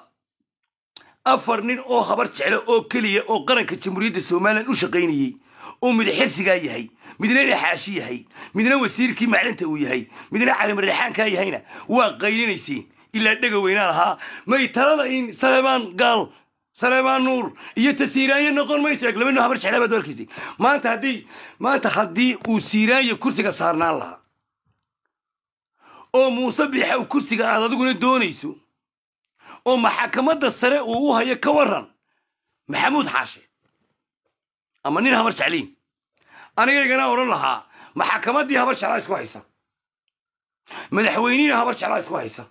afar nin oo habar jeclo oo keliya oo qaranka jamhuuriyadda somalilan u shaqaynayey uu mid xirsigaa yahay midna dhexaashi yahay midna wasiirkii macdanta uu yahay midna calimarexaankaa yahayna waa qaylinaysiin ilaa dhega weynaa ahaa may talada in salemaan gaal salemaan nuur iyo ta siiraanye noqon mayso eglabano habar jeclaba doorkiisii maanta haddii maanta haddii uu siiraanye kursiga saarnaan lahaa oo muuse biixa uu kursiga aad adiguna doonayso oo maxakamadda sare uu u hayo ka waran maxamuud xaashe ama nin habar jecliin anigaygana odhan lahaa maxakamaddii habar jeclaa isku haysa madaxweynihina habar jeclaa isku haysa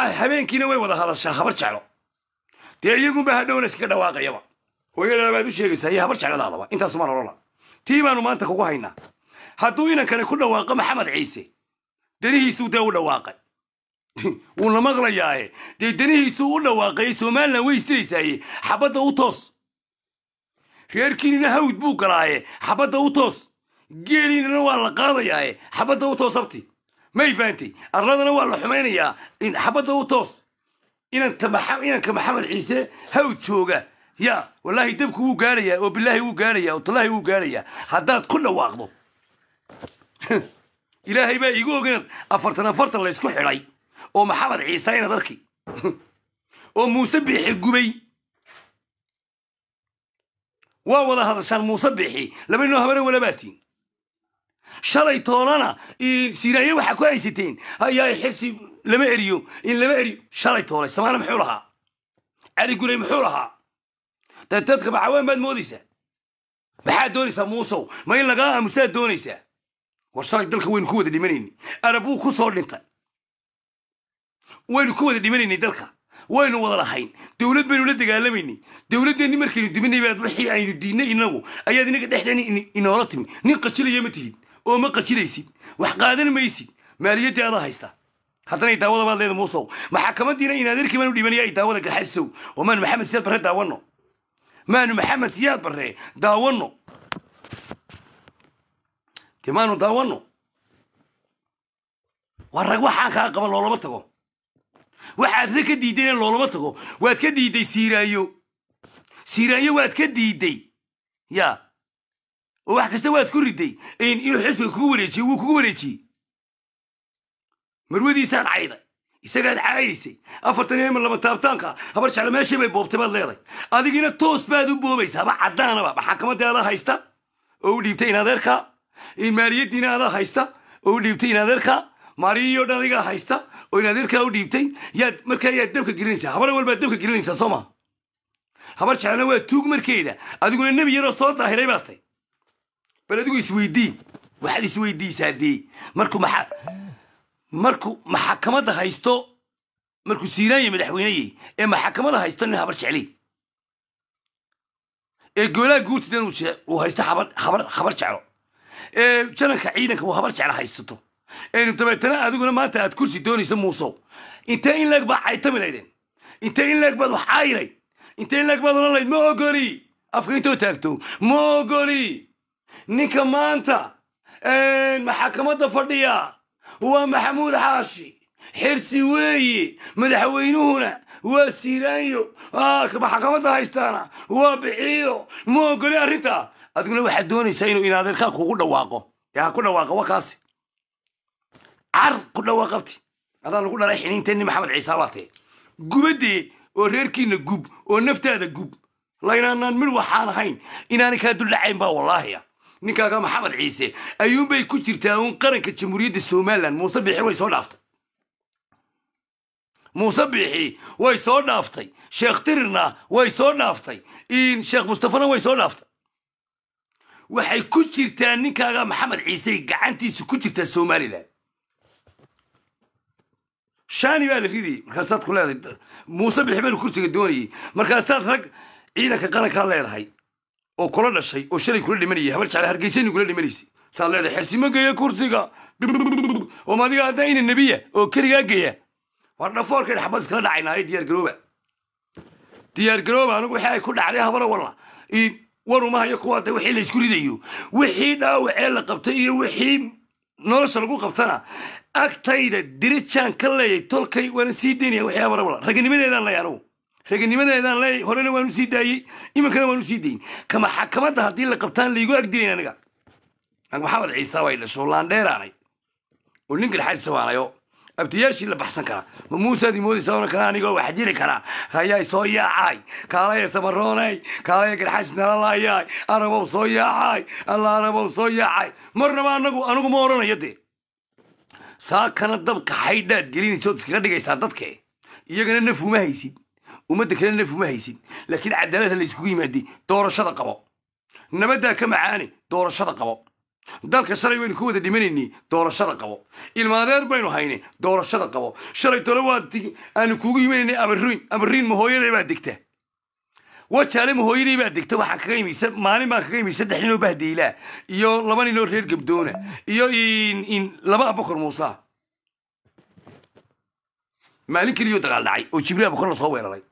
ah, habeenkiina way wada hadashaa habar jeclo dee iyagunba hadhowna iskaga dhawaaqayaba hooyadaa u sheegaysaa iyo habar jecladaadaba intaasumaan odhan laha tii baanu maanta kugu haynaa hadduu inankani ku dhawaaqo maxamed ciise danihiisuu dee u dhawaaqay wuuna maqlayaaye dee danihiisuu u dhawaaqay somalilan way isdiraysaaye xabadda u toos reerkiinina hawd buu galaaye xabadda u toos geeliinana waa la qaadayaae xabadda u toos habti may faantay arladana waa la xumaynayaa xabadda u toos inanka maxamed ciise hawd jooga ya wallaahi dabku wuu gaarayaa oo bilaahi wuu gaarayaa oo tallaahi wuu gaarayaa haddaad ku dhawaaqdo ilaahay baa igu ogeyn afartan afartan laysku xidhay oo maxamed ciise inaad arki oo muuse biixi gubay waa wada hadashaan muuse bixi labanoo habana walabaatiin shalay toolana siraaye waxaa ku haysateen hayaa xirsi lama eriyo in lama eriyo shalay toolay samaana muxuu lahaa cali gurey muxuu lahaa dee dadka maxawaan baad moodaysaa maxaad doonaysaa muusow ma in lagaa aamusaad doonaysaa war shalay dalka waynu ku wada dhimanayni arabuu ku soo dhintay waynu ku wada dhimanaynay dalka waynu wada lahayn dowlad baynu la dagaalamaynay dowladdeeni markaynu diminay baad wixii aynu diinay inagu ayaad inaga dhexdeen inoola timi nin qajilaya ma tihin oo ma qajilaysid wax qaadan maysid maaliyaddii adaa haysta haddana idaawada baad leeda muusow maxakamadiina ah inaadeerkii baanu dhibanaya daawada gaxasow oo maanu maxamed siyaad barre daawanno maanu maxamed siyaad barre daawanno de maanu daawanno waa rag waxaan kaa qaba loolama tago waxaadna ka diidday in loolama tago waad ka diidday siiraayo siiraayo waad ka diidday ya oo wax kasta waad ku riday inuu xisbiga kugu wareejiye wuu kugu wareejiyey marwadiisaad cayday isagaad caayaysay afartan eemar laba taabtaanka habar jecla meeshii bay boobtay baad leedahay adigina toos baad u boobaysa haba caddaanaba maxakamadda adaa haysta oo u dhiibtay in maaliyaddiina adaa haysta oo u dhiibtay in adeerkaa maariyiyo dhan adigaa haysta oo inaad yarkaa u dhiibtay yaad markaa yaad dabka gelinaysaa habar walbaa dabka gelinaysaa soo maa habar jeclna waa tuug markeeda adiguna nebi yaroo soo daahiray baa tay bal adigu isweydii waxaad isweydiisaa dee markuu maa markuu maxakamadda haysto markuu siiraanya madaxweyneye ee maxakamada haysto nin habar jecli ee goolaa guurtidan uu haysto habar habar habar jeclo ee jananka ciidanka uu habar jecla haysato dabeetana adiguna maanta aad kursi doonaysa muusow intee in leeg baa caytami laydeen intee in leeg baad wax caayilayd intee in leeg baad odhan layd ma ogoli afka intoo taagto ma ogoli ninka maanta maxakamadda fadhiya waa maxamuud xaashi xirsi weeye madaxweynuhuna waa siiraanyo maxakamadda haystaana waa bixiyo ma ogoli arrintaa adiguna waxaad doonaysaa inuu inadeerkaa kugu dhawaaqo yaa ku dhawaaqo wa kaasi carqudha waa qabti adaa lagu dhalay xiniinteeni maxamed ciise abaatee gubadee oo reerkiina gub oo naftaada gub laynaanaan mid waxaan ahayn inaana kaa duldhacayn baa wallaahia ah. ninkaaga maxamed ciise ayuunbay ku jirtaa uun qaranka jamhuuriyadda somaliland muuse biixi way soo dhaaftay muuse biixi way soo dhaaftay sheekh tirirna way soo dhaaftay sheekh mustafana way soo dhaaftay waxay ku jirtaa ninkaaga maxamed ciise gacantiisa ku jirtaa somalilan shani baa la ridi markaasaad ku leedahay muuse bixibanu kursiga doonayay markaasaad rag ciidanka qarankaa leedahay oo kula dhashay oo shalay kula dhimanayay habar jecla hargeysani kula dhimanaysa saad leedahay xelsima geeya kursiga oo madiga haddaa ina nebiya oo keligaa geya waa dhafoorkayn xabad iskala dhacaynaayo diyaar garooba diyaar garooba anigu waxaa ku dhacday habara walla waruma hayo kuwaa de wixii laysku ridayo wixii dhaawacee la qabtay iyo wixii nolosha lagu qabtana agtayda dirijaan ka leeyay tolkay waana sii daynaya waxyaaba rabla raganimadeedaan leeya anugu raganimadeedaan leeyay horena waan sii daayey iminkana waan usii dayin kama maxakamadda haddii la qabtaan laygu agdilayn aniga maxamed ciise way dhasho laandheeraanay oo ninkan xajisabaanayo abtiyaashii la baxsan karaa ma muusaadi moodaysa oran karaa anigoo wax jiri karaa hayaay soo yaacay kaalaya samaroonay kaalaya garxays nalalayaay arabow soo yaacay alla arabow soo yaacay marnaba anagu anigu ma oranaya dee saakana dabka haydhaad gelinaysa iskaga dhigaysaa dadkee iyagana naf uma haysid ummadda kalena naf uma haysid laakiin cadaalada la yskugu yimaaday doorashada qabo nabaddaa ka macaane doorashada qabo dalka shalay waynu ku wada dhimanaynay doorashada qabo ilmaadeer baynu hayne doorashada qabo shalay tole waad aanu kuugu yimanaynay abariin abariin mahooyadee baa degta wajaalema hooyadii baa degta waxaan kaga imi maalin baan kaga imi saddex ninoo bahdiilaa iyo laba ninoo reer gabdoona iyo laba abakor muusa maalin keliyoo dagaal dhacay oo jibriil abakor lasoo weeraray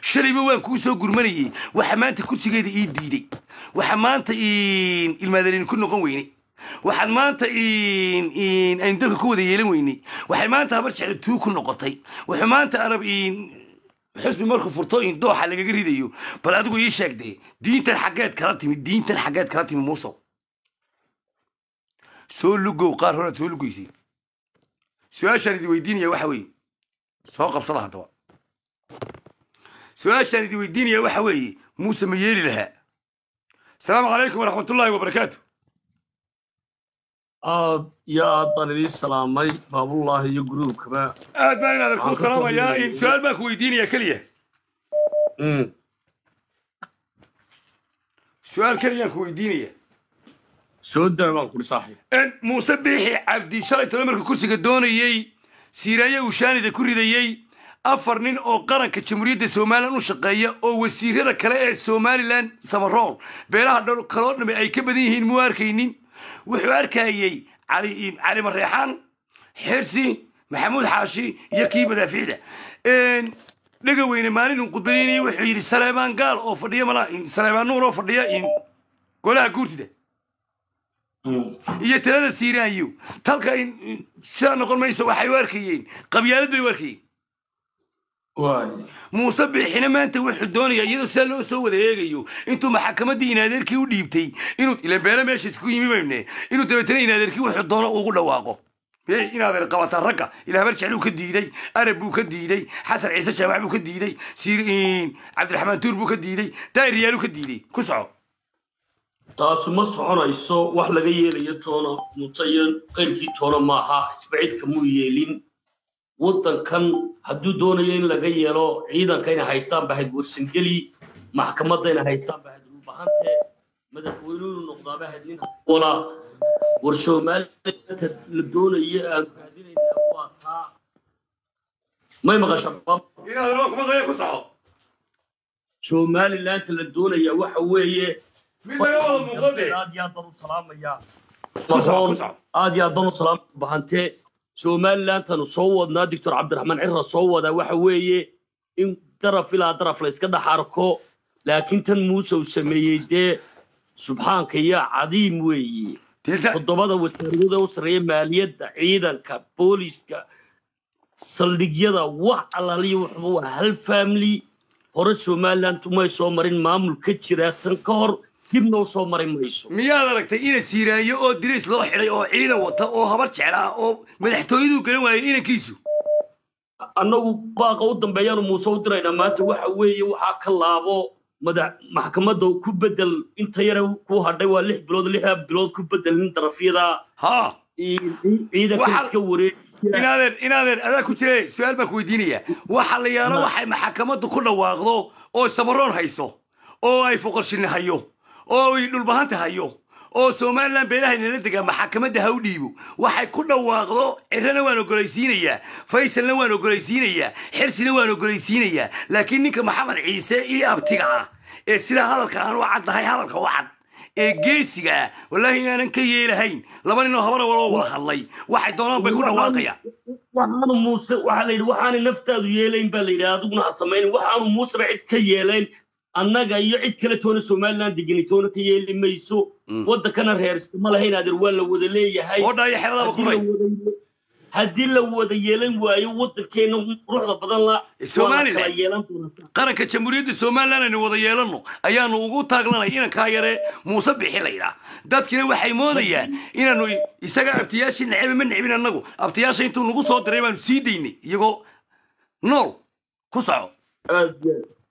shalayba waan kuu soo gurmanayey waxa maanta kursigeeda ii diiday waxa maanta ilmaadalin ku noqon weynay waxaad maanta aynu dalka ku wada yeelan weynay waxay maanta habar jecel tuu ku noqotay wuxuu maanta arab حسب مركو فرطين دوحة اللي جري ديو بلا دقو يشاك دي دين تل حاجات كراتي من دين تل حاجات كراتي من موسو سول لقو وقار هنا سول لقو يسي سؤال شاني دي ويدين يا وحوي سواق صلاة طبعا سؤال شاني دي ويدين يا وحوي موسى ميالي لها السلام عليكم ورحمة الله وبركاته آد آه، يا طريق السلام ماي باب الله يجروك ما آد بعدين هذا كل سلام يا إن سؤال ماك ويديني يا كلية أمم سؤال كلية ويديني سؤال ده ما أقول صحيح أن موسى بيحي عبد الشاي تلامر كرسي قدوني يي سيريا وشاني ذا كوري ذا يي أفرنين أو قرن كتشمريد سومالا وشقية أو سيريا كلاي سومالي لان سمرون بيلا هدول كرون بأي كبدين هين مواركينين wuxuu arkayey cali mareexaan xirsi maxamuud xaashi iyo kii madaaficda dhega weyne maalin uu khudbaynayay wuxuu yidhi saleebaan gaal oo fadhiya saleebaan nuur oo fadhiya golaha guurtida iyo talada siiraanyo talka sidaa noqon mayso waxay u arkayeen qabyaalad bay u arkayeen muuse biixina maanta wuxuu doonaya iyadoo sidaa loo soo wada eegayo intuu maxakamadii inaadeerkii u dhiibtay inuu ila beele meesha isku yimi mayne inuu dabeetana inadeerkii wuxuu doono ugu dhawaaqo inaadeer qabataa ragga ila habar jecluu ka diiday arab buu ka diiday xasan ciise jaamac buu ka diiday siriin cabdiraxmaan tuur buu ka diiday daa'ir riyaalu ka diiday ku soco taasu ma soconayso wax laga yeelayo toona muutayan qayrkii toona maaha isbacidka muu yeelin waddankan hadduu doonaya in laga yeelo ciidankayna haystaan bahay guursangeli maxkamadayna haystaan bahay dulbahante madaxweynuhu noqdaa bahay nin wala war soomaaliya la doonaya aanu raadinaynaa waa taa may maqasha inaadan waxmadaya ku saxo somalilaanta la doonaya waxa weeye aad iyo aadaan u salaamaya aad iyo aadaan u salaamaya bahante somalilandanu soo wadnaa doctor cabdiraxmaan cira soo wadaa waxa weeye in daraf ilaa daraf la yska dhex arko laakiin tan muuse uu sameeyey dee subxaanka yaa cadiim weeye toddobada wasaaradada u sareeya maaliyadda ciidanka booliiska saldhigyada wax alaaliya wuxuba waa hal family hore somaliland umay soo marin maamul ka jiraa tan ka hor jirnoo soo mari mayso miyaad aragtay ina siiraayo oo dirays loo xidhay oo ciidan wata oo habar jeclaa oo madaxtooyaduu garan waayay inankiisu annagu baaqa u dambeeyaanu muuse u diraynaa maanta waxa weeye waxaa ka laabo madax maxkamadda ku bedel inta yare ku hadhay waa lix bilood lixda bilood ku bedel nin darafyada ha ciidanka iska inaadeen adaa ku jire su-aal baan ku weydiinayaa waxa la yaalo waxay maxakamaddu ku dhawaaqdo oo sabaroon hayso oo ay foqorshinne hayo oo y dhulbahanta hayo oo somalilan beelaha inala degaa maxakamadda ha u dhiibo waxay ku dhawaaqdo cirana waan ogolaysiinayaa faysalna waan ogolaysiinayaa xirsina waan ogolaysiinayaa laakiin ninka maxamed ciise iyo abtiga ah ee sidaa hadalka aan u caddahay hadalka u cad ee geesiga ah wallaahi inaanan ka yeelahayn laba ninoo habana waloo wada hadlay waxay doonaan bay ku dhawaaqayaan waxaanu muuse waxaa la yidhi waxaanay naftaadu yeelayn baa la yidhi adiguna ha samayn waxaanu muuseba cid ka yeelayn annaga iyo cid kale toona somalilan degeni toona ka yeeli mayso mm. waddankana reerista ma lahayn adeer waa la wada leeyahay haddii la wada yeelan waayo waddankeenna ruuxda badan eh, qaranka jamhuuriyadda somalilan aynu wada yeelanno ayaanu ugu taaglanay inankaa yare muuse bixi laydhaa dadkina waxay moodayaan inaanu isaga abtiyaashii necbi ma necbin annagu abtiyaasha intuu nagu soo diray baanu sii daynay iyagoo nool ku soco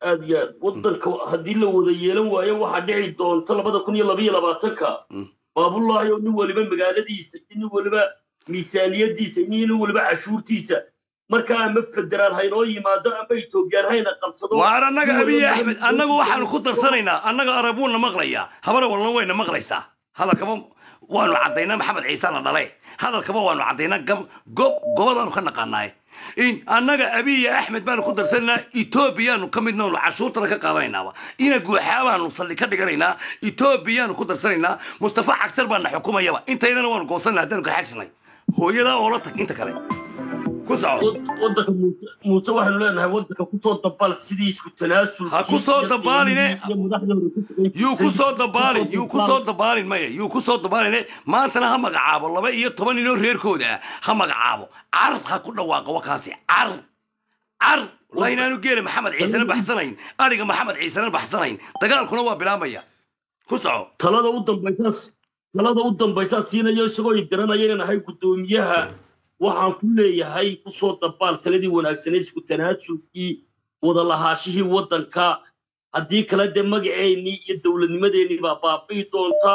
aad iyo wadanka haddii la wada yeelan waayo waxaa dhici doonta labada kun iyo labayo labaatanka mm. baabulaahi oo nin weliba magaaladiisa iyo nin weliba miisaaniyadiisa iyo nin weliba cashuurtiisa marka ama federaal haynoo yimaado ama etoobiyaan hayna qabsado waar annaga abiy axmed annagu waxaanu ku darsanaynaa annaga arabuunna maqlayaa habara walna wayna maqlaysaa hadalkaba waanu caddaynaa maxamed ciisana dhale hadalkaba waanu caddaynaa gob gobadaanu ka naqaanaaye in annaga abiya axmed baanu ku darsanaynaa etoobiyaanu ka mid noonu cashuurtana ka qaadanaynaba ina guuxaabaanu salli ka dhiganaynaa etoobiyaanu ku darsanaynaa mustafa cagsar baana xukumayaba intaydana waanu goosanna haddaanu kaxagsnay hooyadaa oola tag inta kale muuse waxaanu leenahay wadanka kusoo dabaal sidii isku tanaasulha kusoo dabaaline eh? yuu kusoo dabaalin yuu kusoo dabaalin maya yuu kusoo dabaaline eh? maantana ha magacaabo laba iyo toban ninoo reerkooda ah ha magacaabo car ha ku dhawaaqo wakaasi car car wallahi inaanu geela maxamed ciisena baxsanayn adhiga maxamed ciisena baxsanayn dagaalkuna waa bilaabmaya ku soco talada u dambaysaa talada u dambaysaa siinayo isagoo i inaan ahay guddoomiyaha waxaan ku leeyahay kusoo dabaal taladii wanaagsaneed isku tanaasulkii wada lahaashihii waddanka haddii kale dee magaceennii iyo dowladnimadeenniba baabi'i doonta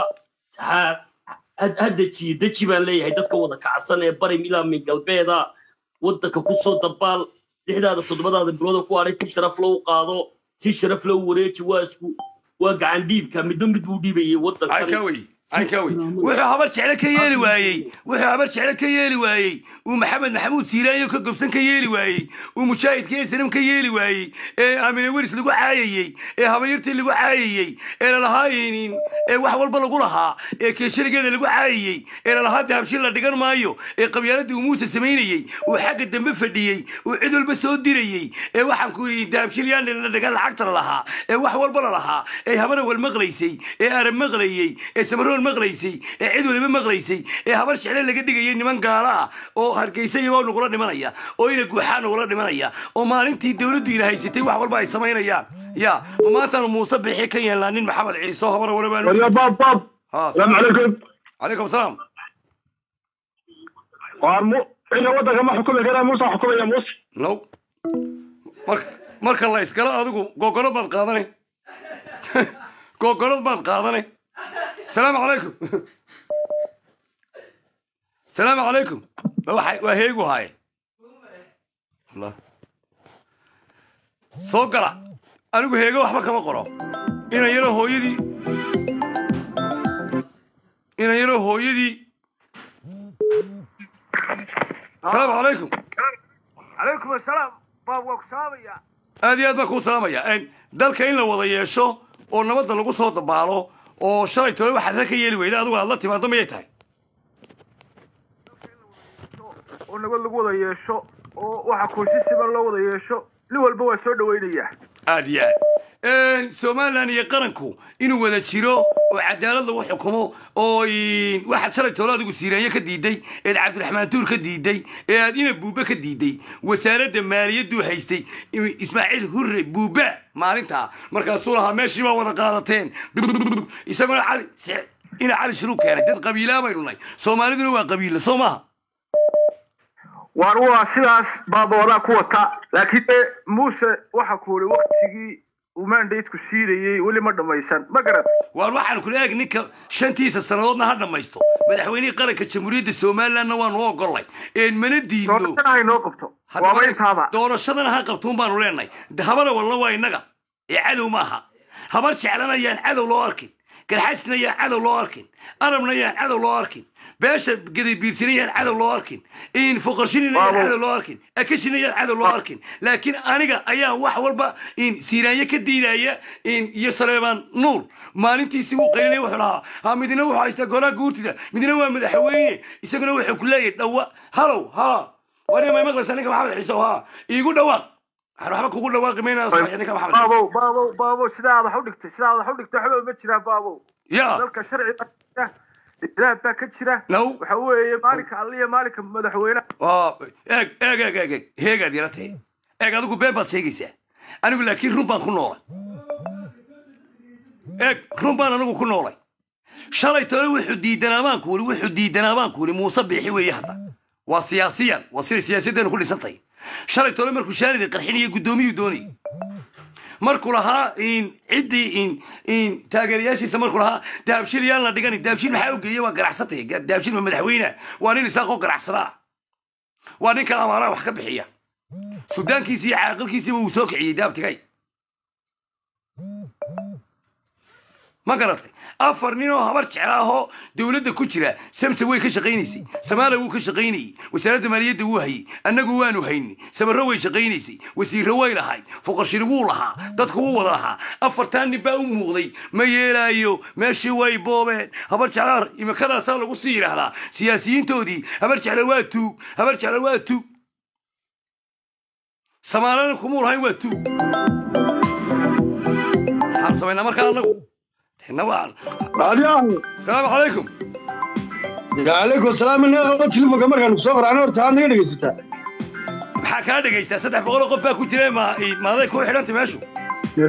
ha deji baan leeyahay dadka wada kacsan ee bari ilaa min galbeeda waddanka kusoo dabaal lixdaada toddobadaada bilooda ku adhay si sharaf lou qaado si sharaf lou wareeji waa isku waa gacan dhiibka midba mid buu dhiibayay waddankani wuxuu habar jecle ka yeeli waayey wuxuu habar jeclo ka yeeli waayey uu maxamed maxamuud siiraayo ka gobsan ka yeeli waayey uu mujaahidka islam ka yeeli waayey ee aamine weris lagu caayayey ee habayartii lagu caayayey ee lalahaaynin ee wax walba lagu lahaa ee keesharigeeda lagu caayayey ee lalahaa dahabshin la dhigan maayo ee qabyaaladii uu muuse samaynayey uu xagga dambe fadhiyey uu cid walba soo dirayey ee waxaan ku yidhi dahabshin yaani la dhigan lacagta lalahaa ee wax walba lalahaa ee habana wal maqlaysay ee arab maqlayey ee samaroon inuunan maqlaysay ee cid waliba maqlaysay ee habar jeclo laga dhigaya niman gaala ah oo hargeysa iyagoo nugula dhimanaya oo ina guuxaa nugula dhimanaya oo maalintii dowladdu ina haysatay wax walba ay samaynayaan ya oo muuse bixi ka yeelnaa nin maxamed ciise oo habara walabaabaab calaykum asalaam ina marka marka adigu googolod baad qaadane googolod baad qaadane السلام عليكم السلام عليكم waa heegu haaye soo gala anigu heege waxba kama qoro inan yaroo hooyadii inan yaroo hooyadii asalaamu calaykum calaykum asalaam baab waa ku salaamaya aad iyo aad baan kuu salaamaya dalka in la wada yeesho oo nabadda lagu soo dabaalo oo shalay tole waxaad rag ka yeeli weyda adugu aad la timaado miyay tahay oo nabad lagu wada yeesho oo waxa kooshisiba siban loo wada yeesho li walba waa soo dhaweynayaa aad iyo somalilan iyo qaranku inuu wada jiro oo cadaalad lagu xukumo oo waxaad shalay toole adigu siiraaye ka diiday eed cabdiraxmaan tuur ka diiday ee aad ina buube ka diiday wasaaradda maaliyaduu haystay ismaaciil hurre buuba maalintaa markaasuu lahaa meeshii baa wada qaadateen isaguna ina cali shiruu keenay dad qabiilaa baynu nahay soomaaliduna waa qabiilla soo maha waanua ah sidaas baaboodaa ku wata laakiin de muuse waxa ku uri waktigii uu mandateku siinayey weli ma dhammaysan ma garan waan waxaan ku leeg ninka shantiisa sannadoodna ha dhammaysto madaxweynihii qaranka jamhuuriyadda somalilandna waanu ogollay een mana diidno noo qabto doorashadana ha qabtuun baanu leenahay habana walna waa innaga ee cadow ma aha habar jeclanayaan cadow loo arkin garxasna yaan cadow loo arkin arabna yaan cadow loo arkin باشا قدي بيرسيني العدو لو إن فقرشيني العدو لو أركن أكشينيا العدو آه. لكن أنا أيا واح والبا إن سيرانيا كدينايا إن يسريبان نور ما نمتي سوق قليل وحلها ها مدينة وحا يستقرا قوتي ده مدينة وحا مدحويني يستقرا وحا كلية دوا هلو ها وانا ما يمغلس أنا محمد عيسى ها يقول دواق waxba kugu dhawaaqmayna saxiixinka maxamed baabow baabow baabow sidaad wax u dhigtay sidaad wax u dhigtay waxba ma jiraan baabow ya dalka sharci ilaah baa ka jira waxa weeye maalinka alliya maalinka madaxweyneha eeg eeg eeg eeg heegaad yala tahay eeg adigu been baad sheegaysaa anigu laakiin run baan ku noolay eeg run baan anigu ku noolay shalay tole wuxuu diidanaabaanku wuri wuxuu diidanaabaanku wuri muuse biixi weeye hadda waa siyaasiyan waa siday siyaasaddeenu ku dhisantahay shalay tole markuu shaanida qarxinayo guddoomiyuu doonay مركلها إن عدي إن إن تاجر ياشي سمركلها دابشيل يلا دقني دابشيل محاوق جيوا قرحصته قد دابشيل من الحوينة وأنا لساقو قرحصرة وأنا كلام أراه وحكي بحية سودان كيسي عاقل كيسي وسوق عيدا بتجي ma garatay afar ninoo habar jeclaahoo dowladda ku jira samsa way ka shaqaynaysay samaaliya wuu ka shaqaynayay wasaaradda maaliyadda wuu hayey annagu waanu hayni sabarro way shaqaynaysay wasiiro way lahay foqorshiri wuu lahaa dadku wuu wada lahaa afartaa nin baa u muuqday ma yeelaayo meeshii way boobeen habar jeclaar imikadaasaa lagu sii yidhaahdaa siyaasiyiintoodii habar jecla waa tuug habar jecla waa tuug samaalina kumuu lahayn waa tuug maxaan samaynaa markaa annagu asalaamu calaykum alaykum salaam tilmoga markaan soo qoracna horta aad naga dhegaysataa maxaa kaa dhegaystaa saddex boqoloo qof baa ku jira maaday kuu xidhanta meeshu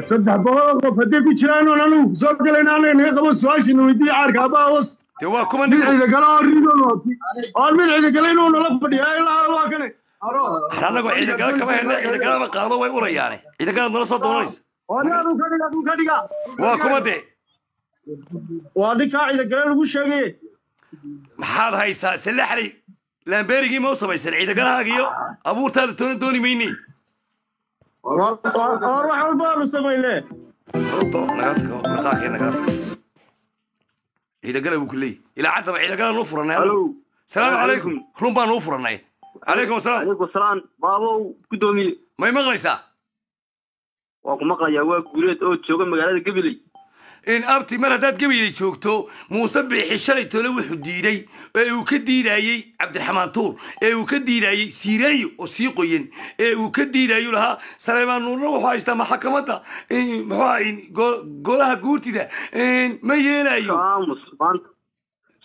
saddex boqoloo qof hadday ku jiraanoon anigu ku soo galayna annaga naga qaban su-aashina weydiiya caarka abbaa hoos de waa kuma midcida gala oo ridoon oon midcida gala inuu nala fadhiyaa ilaa waa kane annagu ciidagala kama helna ciidagalaba qaado way urayaane ciidagalaad nala soo doonanaysa waa kuma dee waa ninkaa ciidagale lagu sheegaye maxaad haysaa selle xalay laambeerigii mau samaysan ciidagalahaagiyo abuurtaada toona dooni mayne war wax walba aanu samayne ciidagala buu ku ilaa caddaba ciidagalaan u furannay salaamu calaykum run baan u furannay calaykum asalaam calaykum baabow guddoomiye may maqlaysaa waa ku maqlayaa waa guureed oo jooga magaalada gabiley abti mar haddaad gabayday joogto muuse biixi shalay tole wuxuu diiday ee uu ka diidaayey cabdiraxmaan ee uu ka diidaayey siiraayo oo sii qoyan ee uu ka diidayu lahaa saleymaan nuurna wuxuu haystaa maxakamadda mxua golaha guurtida ma yeelayo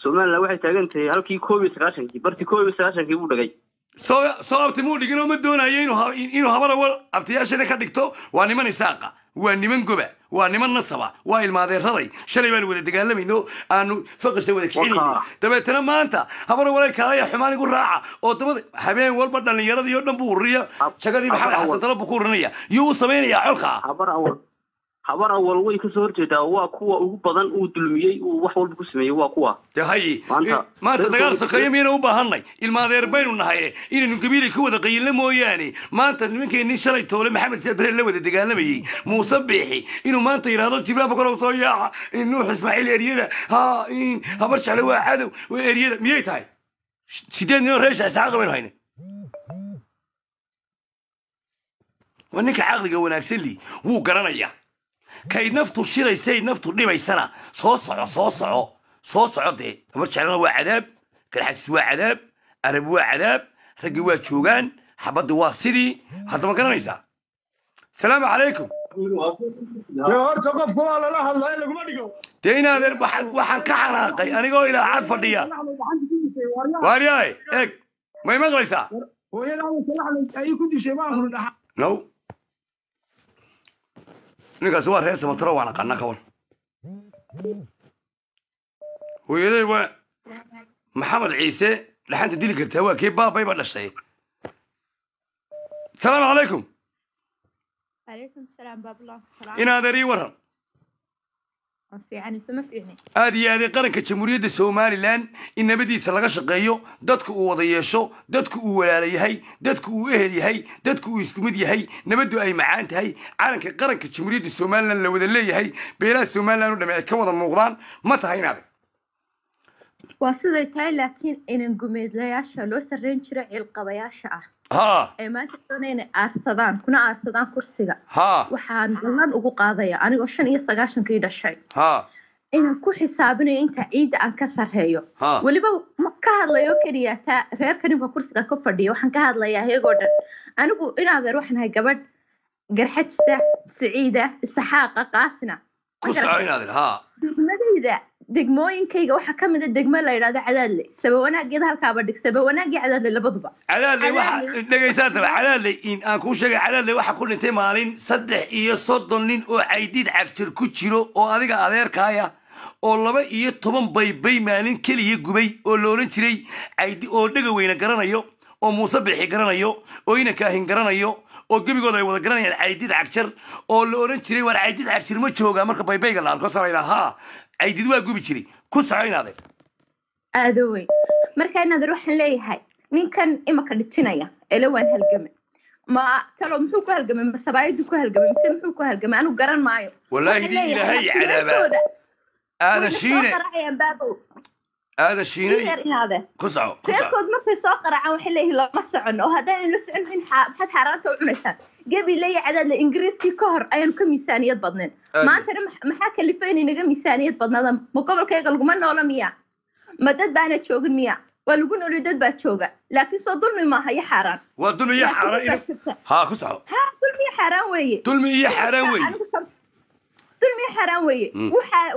somalilan waxay taagan tahay halkii koob sagaashankii barti koob sagaashankii buu dhagay soo soo abti muu dhigin oo ma doonayo inuu habara war abtiyaashana ka dhigto waa niman isaaqa waa niman goba waa niman nasaba waa ilmaadeeraday shalay baanu wada dagaalamayno aanu faqashta wada kicinayno dabeetana maanta habana walaalkaalaya xumaan igu raaca oo dabada habeen walba dhallinyaradii oo dhan buu ururiya jagadii maxamed xasan talab buu ku urinaya yuu u samaynayaa xolka ah habar awal way kasoo horjeedaa waa kuwa ugu badan uu dulmiyey uu wax walba ku sameeyey waa kuwa haye maanta eh, dagaal sokeeye miyayna u baahanay ilma baynu nahay eh, inaynu gabiilay ku wada qayinla mooyaane maanta nimankee nimankeenii shalay toole maxamed siyaad bareel la wada dagaalamayey muuse biixi inuu maanta yidhahdo jibraaba kalow soo yaaca eh, nuux ismaaciil eryada ha habar jecle waa cadow eryada miyay tahay sideed nio reesha isxaaqa baynu hayna waa ninka caqliga wanaagsan li wuu garanayaa kay naftu shidaysay naftu dhibaysana soo soco soo soco soo soco dee dabar jeclana waa cadaab garxajis waa cadaab arab waa cadaab raggii waa joogaan xabadda waa sidii haddama garanaysaa salaamu calaykum horta qofka waa lala hadlaa in laguma dhigo dee inaaden waxaan ka xanaaqay anigoo ilaa cad fadhiya waaryaay eeg may maqlaysaa no ninkaasi waa reer samataro waan aqaanaa kawan hooyaday waa maxamed ciise dhaxanta dili kartaa waa kee baabay baa dhashay asalaamu calaykum inaad erii waran aada iyo aad aaday qaranka jamhuuriyadda somalilan in nabadiisa laga shaqeeyo dadka uu wada yeesho dadka uu walaalo yahay dadka uu ehel yahay dadka uu isku mid yahay nabaddu ay macaan tahay calanka qaranka jamhuuriyadda somalilan la wada leeyahay beelaha somalilan o dhame ay ka wada muuqdaan ma tahay in adag waa siday tahay laakiin inan inangumeedlayaasha loo sarreyn jira ciilqabayaasha ah ee maanta doonayna aarsadaan kuna aarsadaan kursiga waxaan bulan ugu qaadaya anigoo shan iyo sagaashankii dhashay inaan ku xisaabinayo inta ciidda aan ka sarreeyo weliba ka hadlayo keliya taa reerka ninka kursiga ka fadhiya waxaan ka hadlayaa iyagoo dhan anigu inaadeer waxaan ahay gabadh garxajista siciida isaxaaqa qaasina degmadayda degmooyinkayga waxaa ka mid a ah degmo la yidhahdo cadaadley saba wanaaggeeda halkaaba dhig saba wanaagii cadaadley labaduba cadaadley waxa dhegaysaa tala in aan kuu sheegay cadaadley waxa ku dhintay maalin saddex iyo soddon nin oo caydiid cabshir ku jiro oo adiga adeerkaaya oo laba iyo toban baybay maalin keliya gubay oo la odhan jiray caydi oo dhega weyne garanayo oo muuse bixi garanayo oo inankaahin garanayo oo gebigooda ay wada garanayaan caydiid cagjar oo la odhan jiray war caydiid cagshir ma jooga marka baybayga la arko saraydha haa aydid waa gubi jiray ku soco inaadeer aadowey markaa inaadeer waxaan leeyahay ninkan imaka dhijinaya ele waan halgame ma talo muxuu ku halgamay ma sabaayadu ku halgamay mise muxuu ku halgamay anu garan maayo wallaahi ilaahay cadaabaa aada shiine markay soo qaracaan waxay leeyihin lama socon oo haddaan ila socon maxaad xaaraanta u cunaysaan قبي لي عدد الانجليز كي كهر ايان كم يسانيات بدنين ما انت ما حكى اللي فيني نغم يسانيات بدنا ما قبل كي قال قمنا ولا ميا ما دد بانا تشوغن ميا ولا قلنا لي دد بات تشوغن لكن صد ظلمي ما هي حران وظلمي حران ها خسعو ها ظلمي حران وي ظلمي حران وي ظلمي حران وي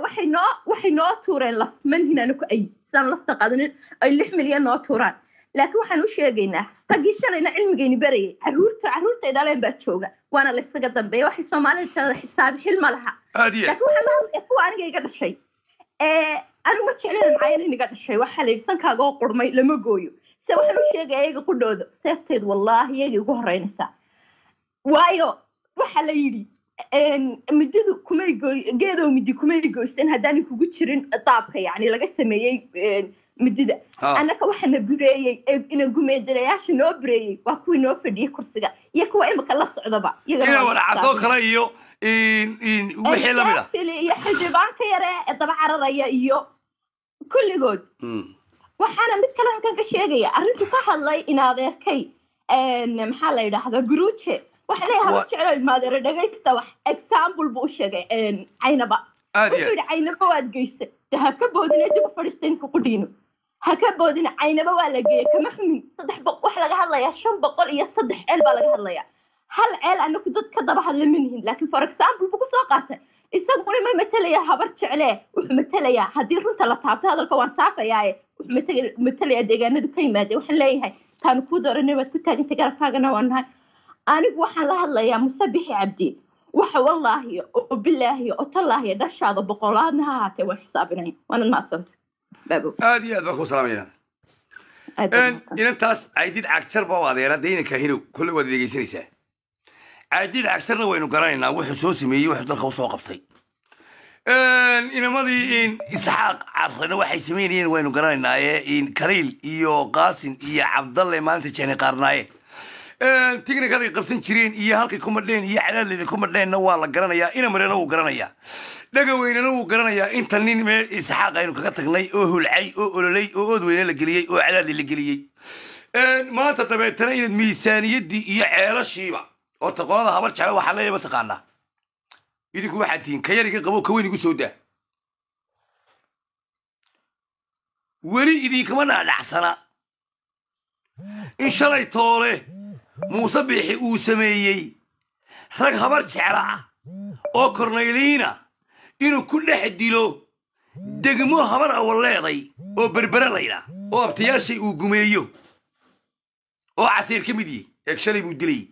وحي نو وحي نو تورين لف من هنا نكو اي سان لف تقادن اي لح مليان نو تورين laakiin waxaan u sheegaynaa raggii shalayna cilmigayni barayay caruurta caruurtay dhaleen baa jooga waana laysaga dambeeya waxay soomaalida tirada xisaabi laha kuwa aniga iga dhashay anigu ma jeclina macayana in dhashay waxaa la sankaagoo qurmay lama gooyo se waxaan u sheegaya iyaga qudhooda seefteed wallaahi iyagii ugu horeynaysaa waayo waxaa la yidhi midadu kumay gooy geedow midi kumay goysteen haddaanin kugu jirin daabka yacni laga sameeyey midida ah. annaga waxana bureeyey ina gumeedanayaasha noo bureeyey waa kuwii noo fadhiyey kursiga iyo kuwa imika la socdaba ina kale iyo wixii lamid ah iyo xildhibaanka yare ee daba cararaya iyo kulligood hmm. waxaana mid kale halkan ka sheegaya arrintu ka hadlay in adeerkay maxaa la yidhaahdaa guruuje waxa leeyahay jeclo ilmaadeere dhegaysta wax example buu u sheegay caynaba wuxuu yidhi caynaba waad geystay dee ka boodine dib u fadhiista inka qudhiino ha ka boodin caynaba waa la geeyey kama xumin saddex boq wax laga hadlayaa shan boqol iyo saddex ceel baa laga hadlayaa hal ceel anaku dad ka daba hadla manihin laakiin for example buu kusoo qaatay isaguna ma matalaya habar jeclee wuxuu matelayaa haddii runta la taabto hadalka waan saafayaaye wuxuu matelayaa deegaanadu ka yimaadee waxaan leeyahay taanu kuu dooranay waad ku taagintay garabkaagana waa nahay anigu waxaan la hadlayaa musabixi cabdi waxa wallaahiyo oo bilaahiyo oo tallaahiyo dhashaada boqolaadna ha haatee waan xisaabinay waana mahadsanta aad iyo aad baa ku salaamayna inantaas caydid cagjar baa u adeera daynanka hinow kolley waad dhegeysanaysaa caydid cagjarna waynu garanaynaa wuxuu soo sameeyey wuxuu dalka usoo qabtay inamadii isxaaq carrena waxay samaynayeen waynu garanaynaaye kaliil iyo qaasin iyo cabdalle maalinta jeeni qaarnaaye tignikada qabsan jireen iyo halkay ku madheen iyo cadaadleeda ku madheenna waa la garanayaa inamarena wuu garanayaa dhagaweynena wuu garanayaa inta nin meel isxaaq aynu kaga tagnay oo hulcay oo ololay oo oodweyne la geliyey oo cadaadli la geliyey maanta dabeetana inaad miisaaniyaddii iyo ceelashiiba oo taqolada habar jeclo waxaa leeya ma taqaanaa idinku waxaad tihiin ka yar qabo ka weyn igu soo daa weli idinkama dhaadhacsana in shalay toole muuse biixi uu sameeyey rag habar jecla ah oo kornayliina inuu ku dhex dilo degmo habar awalleeday ah oo berbere laydhaa oo abtayaashay uu gumeeyo oo casiir ka mid yihi eeg shalay buu dilayy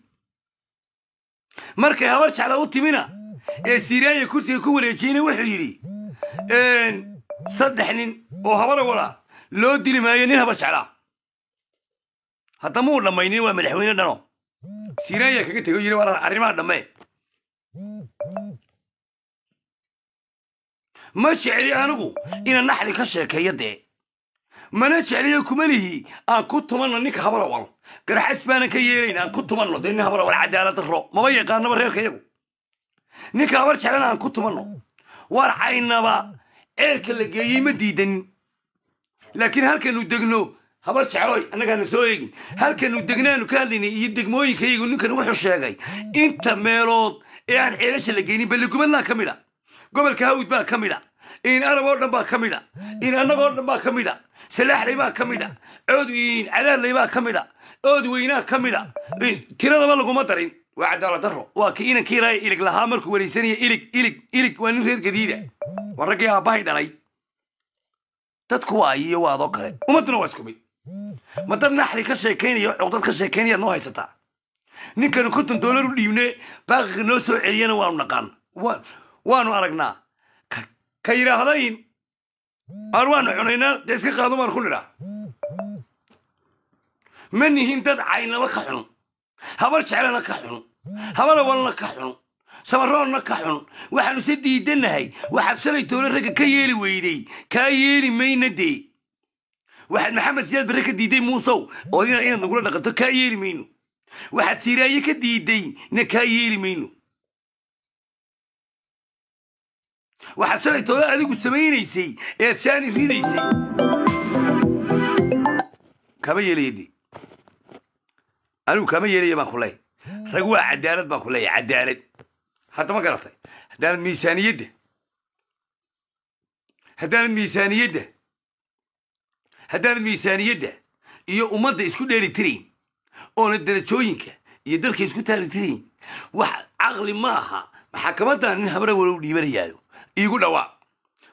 markay habar jecla u timina ee siiraanya kursiga ku wareejiyeyna wuxuu yidhi saddex nin oo habar awala loo dili maayo nin habar jeclaa muu dhammaynin waa madaxweyne dhano siiraanya kaga tego yidhi arrimaha dhamme ma jecli anigu ina naxli ka sheekeeya dee mana jecliyo kumanihii aan ku tumanno ninka habalawal garxads baanan ka yeelayn aan ku tumanno dee nin habalawal cadaalad darro maba yaqaanaba reerka yagu ninka habar jeclan aan ku tumanno caynaba ceelka la geeyey ma diidanin laakiin halkanu degno habar jecloy annagaana soo eegin halkanu degnaanu ka hadlaynay iyo degmooyinkayagu ninkan wuxuu sheegay inta meelood ee aan ceelasha la geynin balligubadlaan ka mid a gobolka hawd baa ka mid a in arab dhan baa ka mid a in annagoo dhan baa ka mid a salaaxley ka mid a ood cadaadley baa ka mid a ood weynaa ka mid a tiradaba laguma darin waa cadaalo daro waa ki inankii raaya ilig lahaa markuu wareysanaya ilig ilig ilig waa nin reer gadiida waa raggii aabbahay dhalay dadku waa iyo waa kale ummadduna waa isku mid ma dad naxli ka sheekaynaya oo cuqdad ka sheekaynayaad noo haysataa ninkanu konton doolar u dhiibne baaqika noo soo celiyana waanu naqaan waanu aragnaa ka yidhaahdayn aan waanu cunayna dee iska qaado baan ku nidhaa ma nihin dad caynaba ka xun habar jeclana ka xun habar awalna ka xun samaroonna ka xun waxaanu se diidannahay waxaad shalay toole ragga ka yeeli weyday kaa yeeli mayna dee waxaad maxamed siyaad barre ka diiday muusow oo inaad nagula dhaqanto kaa yeeli mayno waxaad siiraaye ka diiday na kaa yeeli mayno waxaad shalaytooda adigu samaynaysay eed shaani ridaysay kama yeelaydi anigu kama yeelaya baan ku leeyahy rag waa cadaalad baan ku leeyahay cadaalad haddama garatay haddaalad miisaaniyadda haddaalad miisaaniyadda haddaalad miisaaniyadda iyo ummadda isku dheeli tirayn oona darajooyinka iyo dalka isku taali tirayn wax caqli ma aha maxaakamadaa nin habra walow dhiibanayaayo iigu dhawaa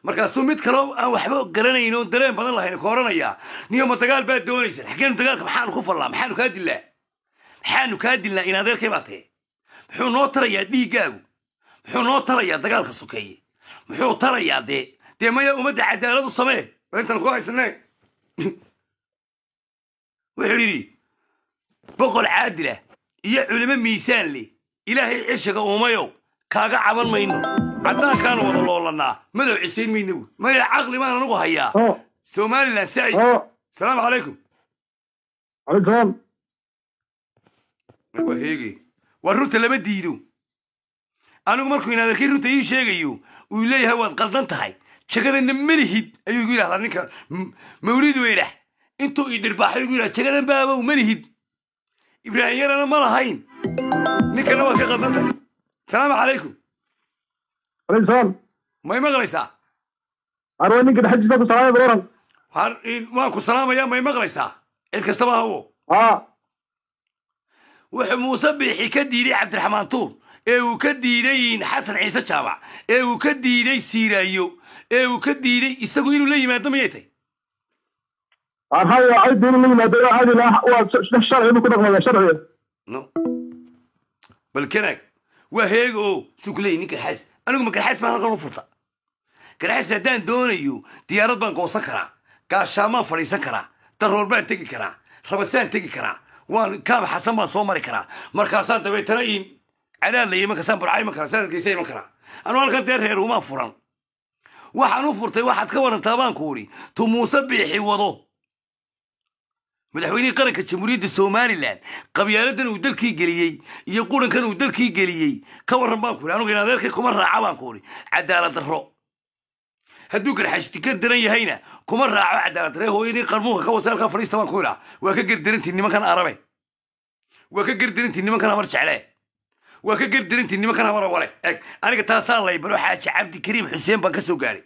markaasuu mid kaloo aan waxba garanayn oon dareen badan lahayn ku oranayaa niyoma dagaal baad doonaysaan xaggeenu dagaalka maxaanu ku fallaa maxaanu kaa dillaa maxaanu kaa dillaa in adeerkay baa tahe muxuu noo tarayaa dhiiggaagu muxuu noo tarayaa dagaalka sokeeye muxuu tarayaa dee dee maya ummadda cadaalad samee a intaan ku haysanee wuxuu yidhi boqol caadilah iyo culimo miisaan leh ilaahay ceshiga uumayow kaaga caban mayno caddaankaan wada loolanaa madow cisaymi inagu maya caqli baan anagu hayaa oh. somalilan sa'id asalaamu oh. calaykum alaykum waa runta lama diido anigu markuu inadeerkii runta ii sheegayo uu leeyahay waad qaldan tahay ma lihid ayuu igu yidhahdaa ninka mawlid weydhah intuu i dhirbaaxo igu yidhahda jagadan baabow malihid ibraahim yarana ma lahayn ninkana waad ka qaldan tahay asalaamu calaykum may maqlaysaa arwa ninka dhaxdiisa ku salaamay baroran waan ku salaamaya may maqlaysaa cid kastaba hawo wuxuu muuse biixi ka diiday cabdiraxmaan tuur ee uu ka diiday xasan ciise jaabac ee uu ka diiday siiraayo ee uu ka diiday isagu inuu la yimaado mayay tay bal kanaag waa heeg o sukulayi ninka xaas aniguma garxays baan halkan u furta garxays haddaan doonayo diyaarad baan goosan karaa gaashaamaan fadhiisan karaa daroor baan tegi karaa rabasaan tegi karaa waan kaam xasan baan soo mari karaa markaasaan dabeetana in cadaad la yimankaasaan burca iman karaa saan hargeysa iman karaa anuu halkan dee reeruumaan furan waxaan u furtay waxaad ka warantaa baan ku udhi tumuuse biixi wado madaxweynihii qaranka jamhuuriyadda somalilan qabyaaladan uu dalkii geliyey iyo qurankan uu dalkii geliyey ka waran baan ku anuga in kuma raaca baan ku cadaalad darro hadduu garxashti gardaran yahayna kuma raaco cadaalad darre hooyadii qarmuunka ka wasaalka fadhiista baan ku idhaa waa ka gerdarantii nimankan arabe waa ka gerdarantii nimankan hamar jeclee waa ka gerdarantii nimankan hamar awale eg aniga taasaan laybano xaaji cabdikariim xuseen baan ka soo gaadhay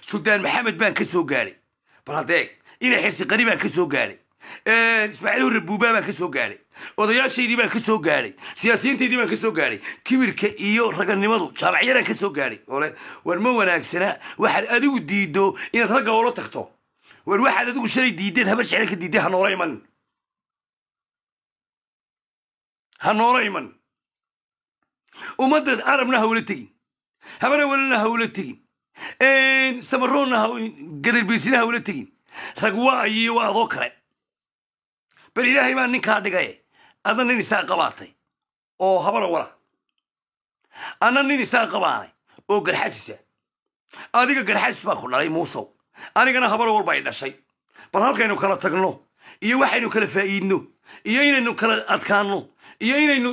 suldaan maxamed baan ka soo gaaday bal haddeeg ina xirsi qani baan ka soo gaadhay Eh, ismaaciil rabuuba baan ka soo gaadhay odayaashaydii baan kasoo gaaday siyaasiyiintaydii baan kasoo gaadhay kibirka iyo ragannimadu jaabacyaraan ka soo gaadhay ole war ma wanaagsanaa waxaad adigu diiddo inaad ragga oola tagto war waxaad adigu shalay diideen habar jecel ka diideen hanoola iman ha noola iman ummadda arabna ha ula tegin habanawalana ha ula tegin samaroonna gadarbirsina ha ula tegin rag waa iyo waa adoo kale bal ilaahay baa ninkaa dhigaye adna nin isaa qabaatay oo habala wala adna nin isaa qabaanay oo garxajisa adiga garxajis baa ku dhalay muusow anigana habalo walba ay dhashay bal halkaynu kala tagno iyo waxaynu kala faa'iidno iyo inaynu kala adkaanno iyo inaynu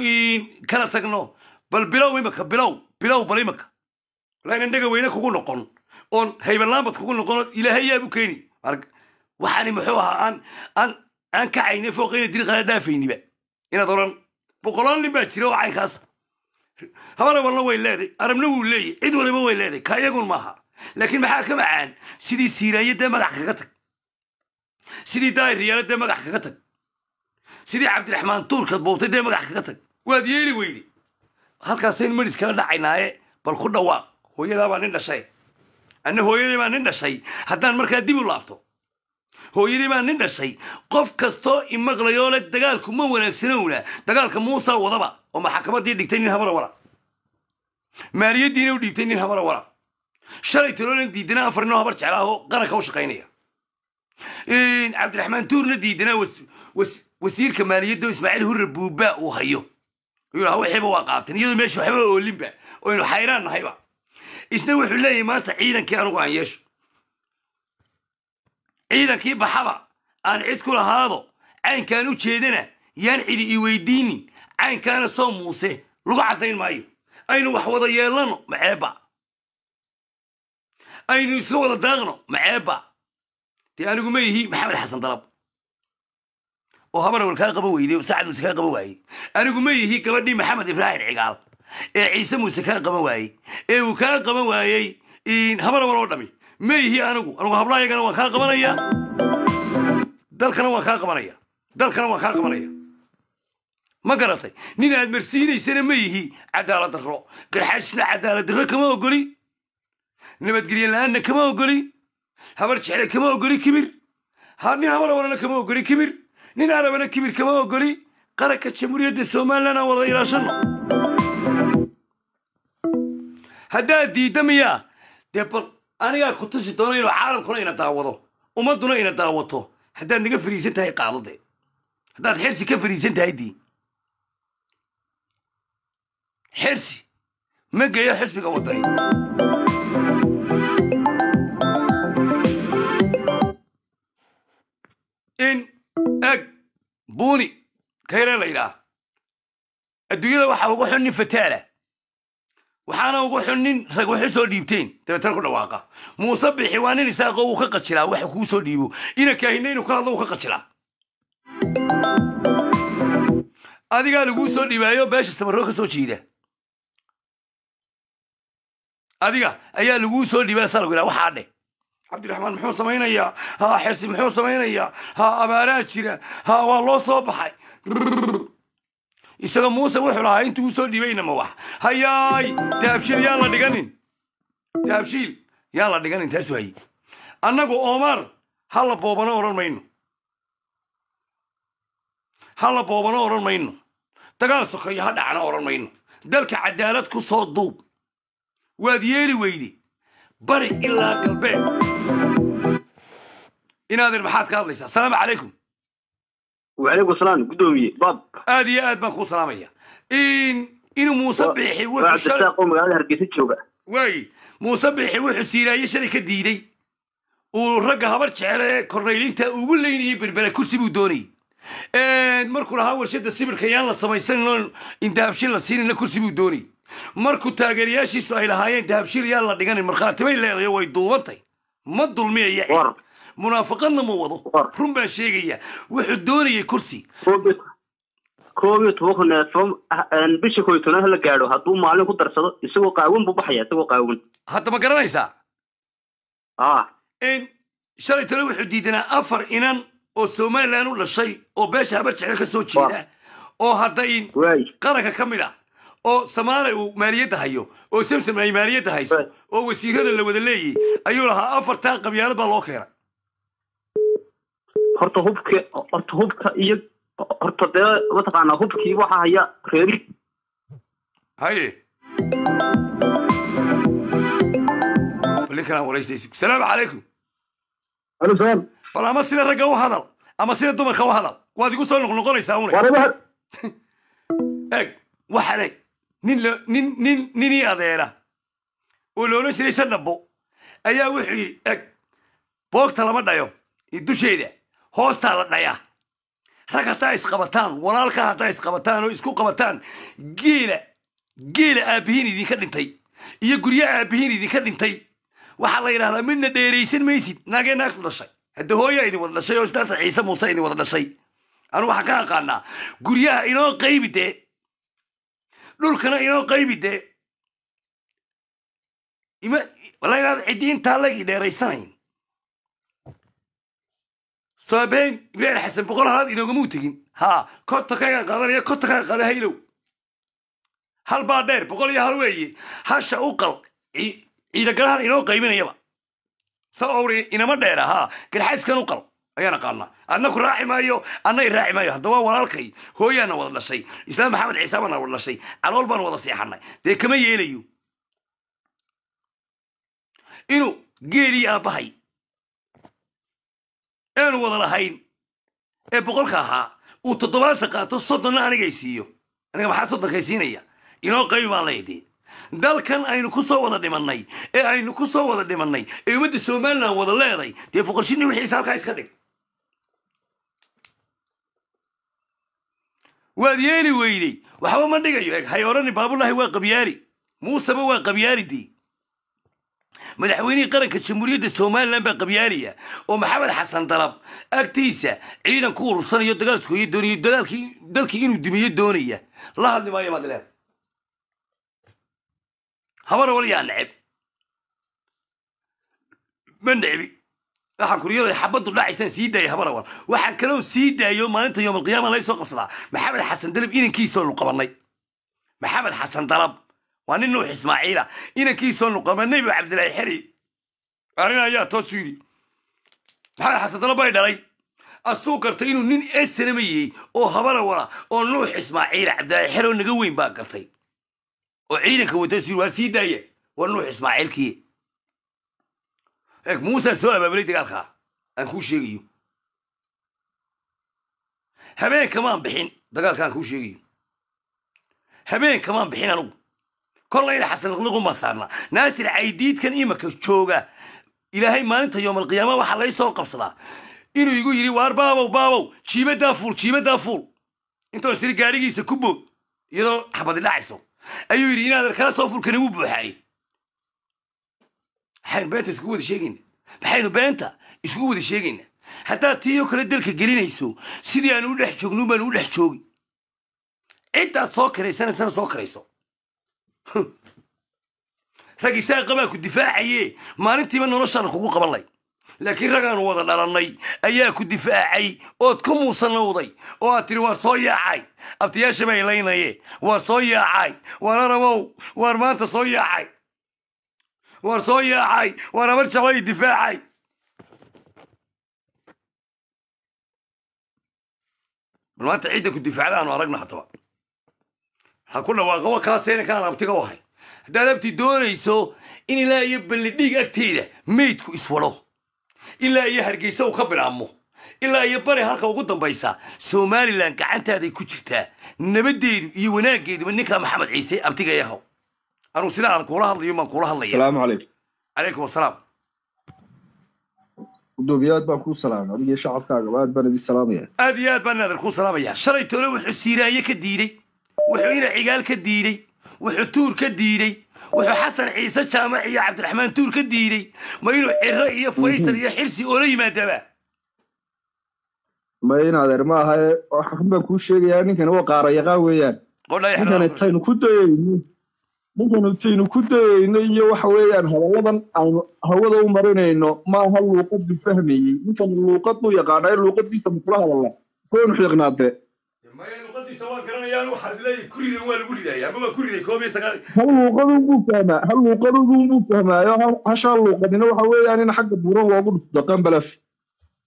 kala tagno bal bilow imaka bilow bilow bal imaka walaanan dhega weyne kugu noqon oon haybalaambad kugu noqon ilaahay yaabu keeni waxaani muxuu ahaa aan aan aan kacayna fooqayna diriiq aan dhaafayniba inaad odhan boqolaan nin baa jira oo caynkaasa habana walna way leeday arabna wuu leeyahy cid waliba way leeday ka iyagun maaha laakiin maxaa ka macaan sidii siiraaye dee magax kaga tag sidii daayiryaalo dee magax kaga tag sidii cabdiraxmaan tuurkaad boobtay dee magax kaga tag waad yeeli weyde halkaasaynu madhis kala dhacaynaaye bal ku dhawaaq hooyadaa baa nin dhashay anna hooyaday baa nin dhashay haddaan markaa dib u laabto هو يري ما ندرشي قف كستو إمغليولك تقال كم هو نكسنولا تقال كموسى وضبا وما حكمت دي دكتينين هبرة ورا ماري الدين وديكتينين هبرة ورا شري تلون دي دنا فرنا هبر تعلاه قرا كوش قينية إن عبد الرحمن تور ندي دنا وس وس وسير كمان يدو إسماعيل هو الربوباء وهيو يقول هو حبه واقعتني يدو ماشي حبه أولمبيا وإنه حيران هيبا إيش نوع حلاه ما تعينا كأنه قاعد يشوف ciidankii baxaba aan cid ku lahaado caynkaan u jeedana yaan cidi i weydiinin caynkaana soo muuse lagu caddayn maayo aynu wax wada yeelano maceebba aynu iska wada daaqno maceebba dee anigu ma yihi maxamed xasan dalab oo habarwal kaa qaba weyde oo sacad muuse kaa qaba waayey anigu ma yihi gabadhii maxamed ibraahim cigaal ee ciise muuse kaa qaban waayey ee uu kaa qaban waayey habarawal oo dhammi ma ihi anigu anigu hablaayagana waan kaa qabanaya dalkana waan kaa qabanaya dalkana waan kaa qabanaya ma garatay nin aad marsiinaysana ma ihi cadaalad darro qirxaasna cadaalad darro kama ogoli nabadgelya la-aanna kama ogoli habar jecle kama ogoli kibir nin habar kama ogoli kibir nin arabana kibir kama ogoli qaranka jamhuuriyadda somalilan aan wada ilaashano haddaad diidda dee bal anigaa ku tusi doona inuu caalamkuna ina daawado ummadduna ina daawato haddaad naga fariisan tahay qaadode haddaad xersi ka fariisan tahay dii xersi ma geeyo xisbiga wadani in eg buuni kayree la ydhaah adduunyada waxaa uga xun nin fataala waxaana ugu xun nin rag waxu soo dhiibteen dabeetana ku dhawaaqa muuse bixi waa nin isaaqo uu ka qajilaa waxa kuu soo dhiibo ina kaahina inuu ka hadlo uu ka qajilaa adigaa laguu soo dhiibaayo beesha samaroo ka soo jiida adiga ayaa laguu soo dhiibaa saa lagu yidhaha waxaa dheh cabdiraxmaan muxuu samaynayaa haa xesi muxuu samaynayaa haa abaaraa jira ha waa loo soo baxay isaga muuse wuxuu lahaa intuu usoo dhiibayna ma wax hayaay daabshiil yaan la dhiganin daabshiil yaan la dhiganin taasu haye annagu omar halla boobano odhan mayno halla boobano odhan mayno dagaal sokeeyo ha dhacna odhan mayno dalka cadaalad ku soo duub waad yeeli weyde bari ilaa galbeed inaadin maxaad ka hadlaysaa asalaamu calaykum wacalaykum salaam guddoomiye bab aad iyo aad baan kuu salaamaya inuu muuse biixi wuxuu magaalada hargeysa jooga waay muuse biixi wuxuu siiraaye shalay ka diiday uu ragga habar jecel ee kornaylinta ugu leynayay berbera kursi buu doonayay markuu lahaa warshada sibirka yaan la samaysanin indahabshin la siinina kursi buu doonayay markuu taageerayaashiisu ay lahaayeen dahabshin yaan la dhiganin markhaati bay leedahay oo way duubantay ma dulmiyayo munaafaqadna ma wado ah. run baan sheegaya wuxuu doonayay kursi koob iyo tobankune ah, bisha koob iyo tobnaad gaadho hadduu maalin ku darsado isagoo qaawan buu baxaya isagoo qaawan hadda ma garanaysaa ah. shalay tale wuxuu diidanaa afar inan oo somalilan u dhashay oo beesha habar jecel ka soo jeeda oo hadda in qaranka ka mid ah oo samaali uu maaliyadda hayo oo samsam ay maaliyadda hayso oo wasiirada la wada leeyay ayuu lahaa afartaa qabyaalad baa loo keenay horta hubki horta hubka iyo horta dee mataqaanaa hubkii waxaa haya reeri haye ninkaan calaykum bal ama sida ragga u hadal ama sida dumarka u hadal waad igu soo noqnoqonaysaa une eg waxaan nin nin nin ninii adeera oo la jiray sandhabo ayaa wuxuu yidhi eg boogta lama dhayo iyo dusheeda hoostaa la dhaya rag hataa isqabataan walaalka hataa isqabataan oo isku qabataan geela geela aabihiin idinka dhintay iyo gurya aabihiin idinka dhintay waxaa la yidhahdaa midna dheeraysan maysid naagee naagtu dhashay hadde hooyaa idin wada dhashay oo isdaanta ciise muuse idin wada dhashay anu waxaan ka aqaanaa guryaha inoo qaybi dee dhulkana inoo qaybi dee ima walaal inaad ciddi lagii dheeraysanayn soben bilaal xasan boqol halaad inoogama tegin ha konton kaga qaadanaya konton kaga qaada haylow hal baa dheer boqol iyo hal weeye hasha u qal ciidagalahan inoo qaybinayaba sa owri inama dheera ha garxayskan u qal ayaana qaadnaa adna ku raaci maayo ana i raaci maayo hadda waa walaalkay hooyaana wada dhashay islaam maxamed ciise baana wada dhashay calool baan wada seexanay dee kama yeelayo inuu geelii aabbahay inaanu wada lahayn ee boqolka ahaa uu toddobaatan qaato soddonna anigay siiyo aniga maxaa soddonkay siinaya inoo qaybi baan leydii dalkan aynu kusoo wada dhimannay ee aynu kusoo wada dhimannay ee ummadda somalilan wada leeday dee foqorshini wixii xisaabkaa iska dhig waad yeeli weyday waxba ma dhigayo eg hay orani baabulahi waa qabyaali muuseba waa qabyaali dii madaxweynihii qaranka jamhuuriyadda somalilan baa qabyaalaya oo maxamed xasan dalab agtiisa ciidan ku urursanayo dagaal isku haya doonayo dagaalkii dalkii inuu dimiyo doonaya la hadli maayo maad leed habana wal yaa neceb ma necbi waxaan kuryada xabaddu dhacaysaan sii daaya habana wal waxaan kaloo sii daayo maalinta yoomalqiyaama laysoo qabsadaa maxamed xasan dalab inankiisaonu qabanay maxamed xasan dalab waa nin nuux ismaaciila ah. inankiisoo nuqama nebi cabdilaahi xeri arrin ayaa toosu yidhi maxamed xasandalo bay dhalay asuu gartay inuu nin esanama yihey oo habala wala oo nuux ismaaciila cabdilaahi xero naga weyn baa gartay oo ciidanka watasi waar sii daaya waa nuux ismaaciilkii eeg muusaa soo abaabulay dagaalkaa aan kuu sheegayo habeenkamaan bixin dagaalka aan kuu sheegayo habeenkamaan bixin anugu kolayna xasanaqnaguma saarna naasir caydiidkan imika jooga ilaahay maalinta yoomalqiyaama waxaa lay soo qabsadaa inuu igu yidhi waar baabow baabow jiibadaa fuul jiibadaa fuul intoon siri gaadhigiisa ku boog iyadoo xabadi dhacayso ayuu yidhi inaadan kala soo fulkani wuu buuxaaye maxaynu beenta isku wada sheegayna maxaynu beenta isku wada sheegayna haddaad tiiyoo kale dalka gelinayso sidii aanu u dhex joognuun baanu u dhex joogi ciddaad soo karaysanaysana soo karayso rag isaaqabaa ku difaacaye maalintiiba noloshaana kugu qabanlay laakiin ragaanu wada dhalannay ayaa ku difaacay ood ku muusanowday oo aad tidhi waar soo yaacay abtiyaasha baa ilaynaye waar soo yaacay waar arabow waar maanta soo yaacay waar soo yaacay waar abar jeclay difaacay bal maanta cidda ku difaacda aanu aragna haddaba waxaa ku dhawaaqa wa kaa seynankaan abtiga ahay haddaad abti doonayso in ilaa iyo ballidhiig agteeda meydku iswado ilaa iyo hargeysa u ka bilaabmo ilaa iyo bari halka ugu dambaysa somalilan gacantaaday ku jirtaa nabadeydu iyo wanaageeduba ninkaa maxamed ciise abtigay ahow anugu sida aan kuula hadlayo baan kuula hadlaya salaamu calaykum calaykum asalaam gudoomiyaad baan kuu salaamay adigii shacabkaagaba aad baan idin salaamaya aad iyo aad baan inaadan kuu salaamaya shalay tole wuxuu siiraaye ka diiday wuxuu ina cigaal ka diidey wuxuu tuur ka diidey wuxuu xasan ciise jaamac iyo cabdiraxmaan tuur ka diiday ma inuu ciro iyo faysal iyo xirsi oola yimaadaba mayn adeer ma aha xun baan kuu sheegayaa ninkani waa qaarayaqaan weeyaan ninkantaynu ku dayayno ku dayayno iyo waxa weeyaan hadalladan aynu hawada u marinayno maaha luuqad buu fahmayey ninkani luuqad buu yaqaanaa in luuqadiisa makula hadalla soonu xiiqnaadee maya luqadiisa waa lagu ridaaya amaba kuriday koob hal luuqad unbuu fahmaayo hashaa luuqadina waxa weeyaan in xagga buuran loogu dhufto qambalaf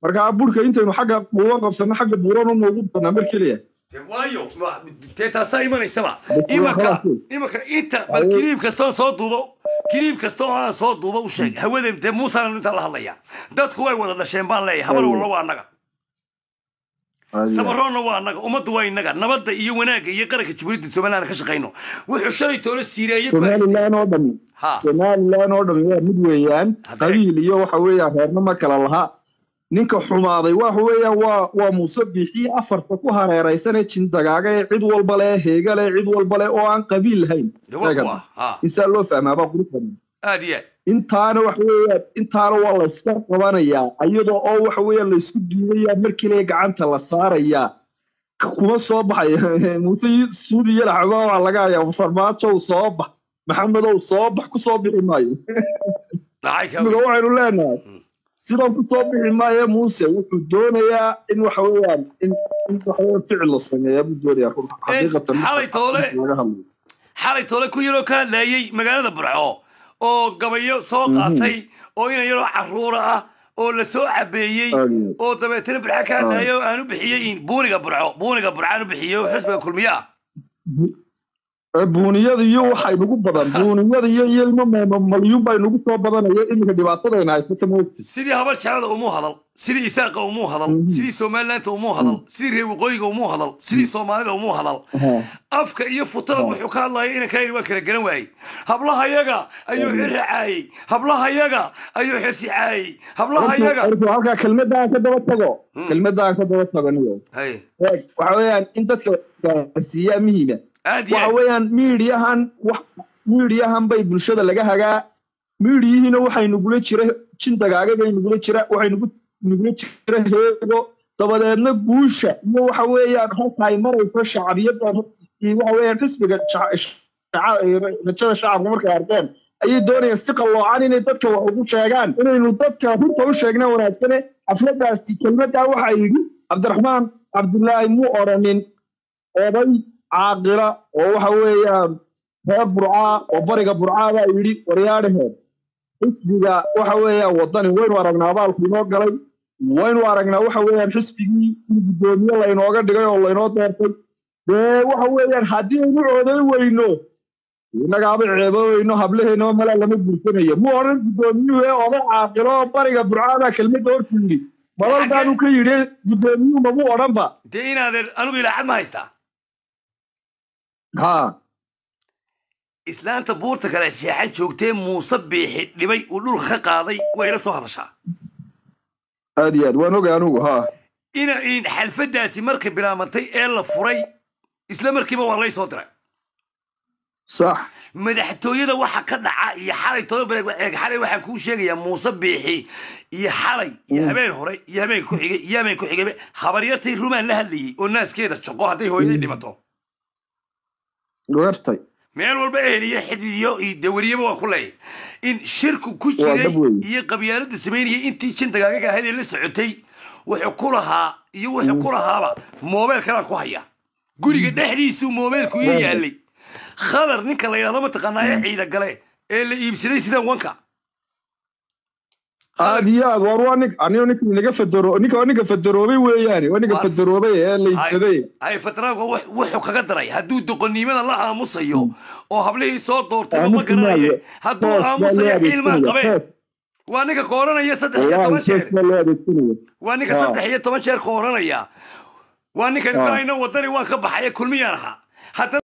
marka burhka intaynu xagga quuban qabsanno xagga buuran un ugu badnaa mar keliya waayo taasaa imanaysaba imaka imaka inta bal kiriib kastoon soo duubo kiriib kastoon aan soo duubo u sheeg hmm. hawadeem dee muusaan intaan la hadlaya dadku way wada dhasheen baan leeyahay habar wallo waa annaga sabaroonna waa naga ummaddu waa inaga nabadda iyo wanaagga iyo qaranka jabuuriyadda somalilan ka shaqayno wuxuu shalay toona siiraaye somalilan oo dhami somalilan oo dhami waa mid weeyaan qabiil iyo waxa weeyaan reerna ma kala lahaa ninka xumaaday waxa weeyaan waa waa muuse biixii afarta ku hareeraysanee jindagaaga ee cid walba le heegale cid walba leh oo aan qabiil lahayn insaa loo fahmaabaa qurux aad iyo aad intaana waxaweyaan intaana waa layska qabanayaa ayadoo oo waxa weyaan laysku diidayaa markiilee gacanta la saarayaa kuma soo baxay muuse suudi xagaa waa laga hayaa farmaajow soo bax maxamedow soo bax kusoo bixi maayo imiga waxaynu leenahay hmm. sidan kusoo bixi maayo muuse wuxuu doonayaa in waxa weyaan in waa ficil la sameeyaa buu doonayaa eh, xaqiiqatan xalay toole ku yaroo ka laayey magaalada burco oo gabayo soo mhm. qaatay oo ina yaroo caruura ah oo lasoo cabeeyey oo dabeetana burca kaa dhahayo aanu bixiyey buuniga burco buuniga burcaanu bixiyey xusbiga kulmiyaha mhm buuniyada iyo waxay nagu badan buuniyada iyo iyo ilmo malyuun baa inagu soo badanaya iminka dhibaatadayna haysata moogti sidii habar umuu hadal sidii isaaqa umuu mhm. mhm. hadal sidii mhm. somalilaanta umuu hadal sidii reer waqooyiga umuu hadal sidii soomaalida umuu hadal afka iyo futada wuxuu ka hadlaya inankayn waa kala garan waayey hablahayaga ayuu xirra caayey hablahayaga ayuu xirsi caayey hablahayaga halkaa kelmadda ka daba tago hmm. kelmadda ka daba tago niyo waxa weeyaan in dadka siyaa mihiina waxa weeyaan miidiyahan miidiyahan bay bulshada laga hagaa miidiyihiina waxay nugula jira jindagaagabay nugula jira waxay jira heego dabadeedna guusha iyo waxa weeyaan halkaay marayso shacbiyadan waxa weeyaan xisbiga rajada shacabka markay arkeen ayay doonayaan si qalloocaan inay dadka wax ugu sheegaan inaynu dadka runta u sheegnaa wanaagsane xafladaasi kelmaddaa waxaa yidhi cabdiraxmaan cabdulaahi mu oranin oday caaqila oo waxa weeyaan reer burcaa oo bariga burcaabaa yidhi waryaadhaheed xisbiga waxa weeyaan waddani waynu aragnaa abaalku inoo galay waynu aragnaa waxa weeyaan xisbigii in guddoomiye laynooga dhigay oo laynoo doortay dee waxa weeyaan haddii aynu cooday weyno inagaaba innagaaba weyno hableheynoo malaa lama gursanayo mu odhan guddoomiyuhu ee oda caaqilo oo bariga burcaada kelmadda horku yidhi baanu ka yidhi guddoomiyuhu mamu odhanba dee inaaden anugu ilaacad ma haystaa haa islaanta buurta kale sheexan joogtee muuse biixi dhibay uu dhulka ka qaaday wayla soo hadashaa aad iyo aad waan ogay anugu haa ina in xalfadaasi markay bilaabantay ee la furay isla markiiba waa lay soo diray sax madaxtooyada waxa ka dhaca iyo xalay todobareeg xalay waxaan kuu sheegayaa muuse biixi iyo xalay iyo mm. habeen hore iyo habeen ku xigay iyo habeen ku xigayba habaryartay rumaan la hadlayay oo naaskeeda jaqo hadday hooyaday mm. dhimato dhugagtay meel walba ehel iyo xidmidiyo iyo dawariyaba waa ku leeyahy in shirku ku jiray iyo qabyaaladu samaynayay intii jin dagaagaga ahayd ee la socotay wuxuu ku lahaa iyo wuxuu ku mm. lahaaba moobeelkanaan ku hayaa guriga mm. dhexdiisuu moobeelku ii yaallay khadar ninka la yidhahdo mataqaanaa ee mm. ciida gale ee la iibsaday sidaan wanka aad iyo aad war waa nin aniga nin naga fadaro ninka waa ninka fadaroobay weeyaani waa ninka fadaroobay ee laydsaday hay fatraabka wuxuu kaga daray hadduu doqonnimada la aamusayo oo hablihii soo doortay ma garanaye hadduu aamusayo ilmaan qabeen waa ninka kooranaya saddex iyo toban jeer waa ninka saddex iyo toban jeer kooranaya waa ninkan ibraahimna wadani waan ka baxaya kulmiyaan ahaa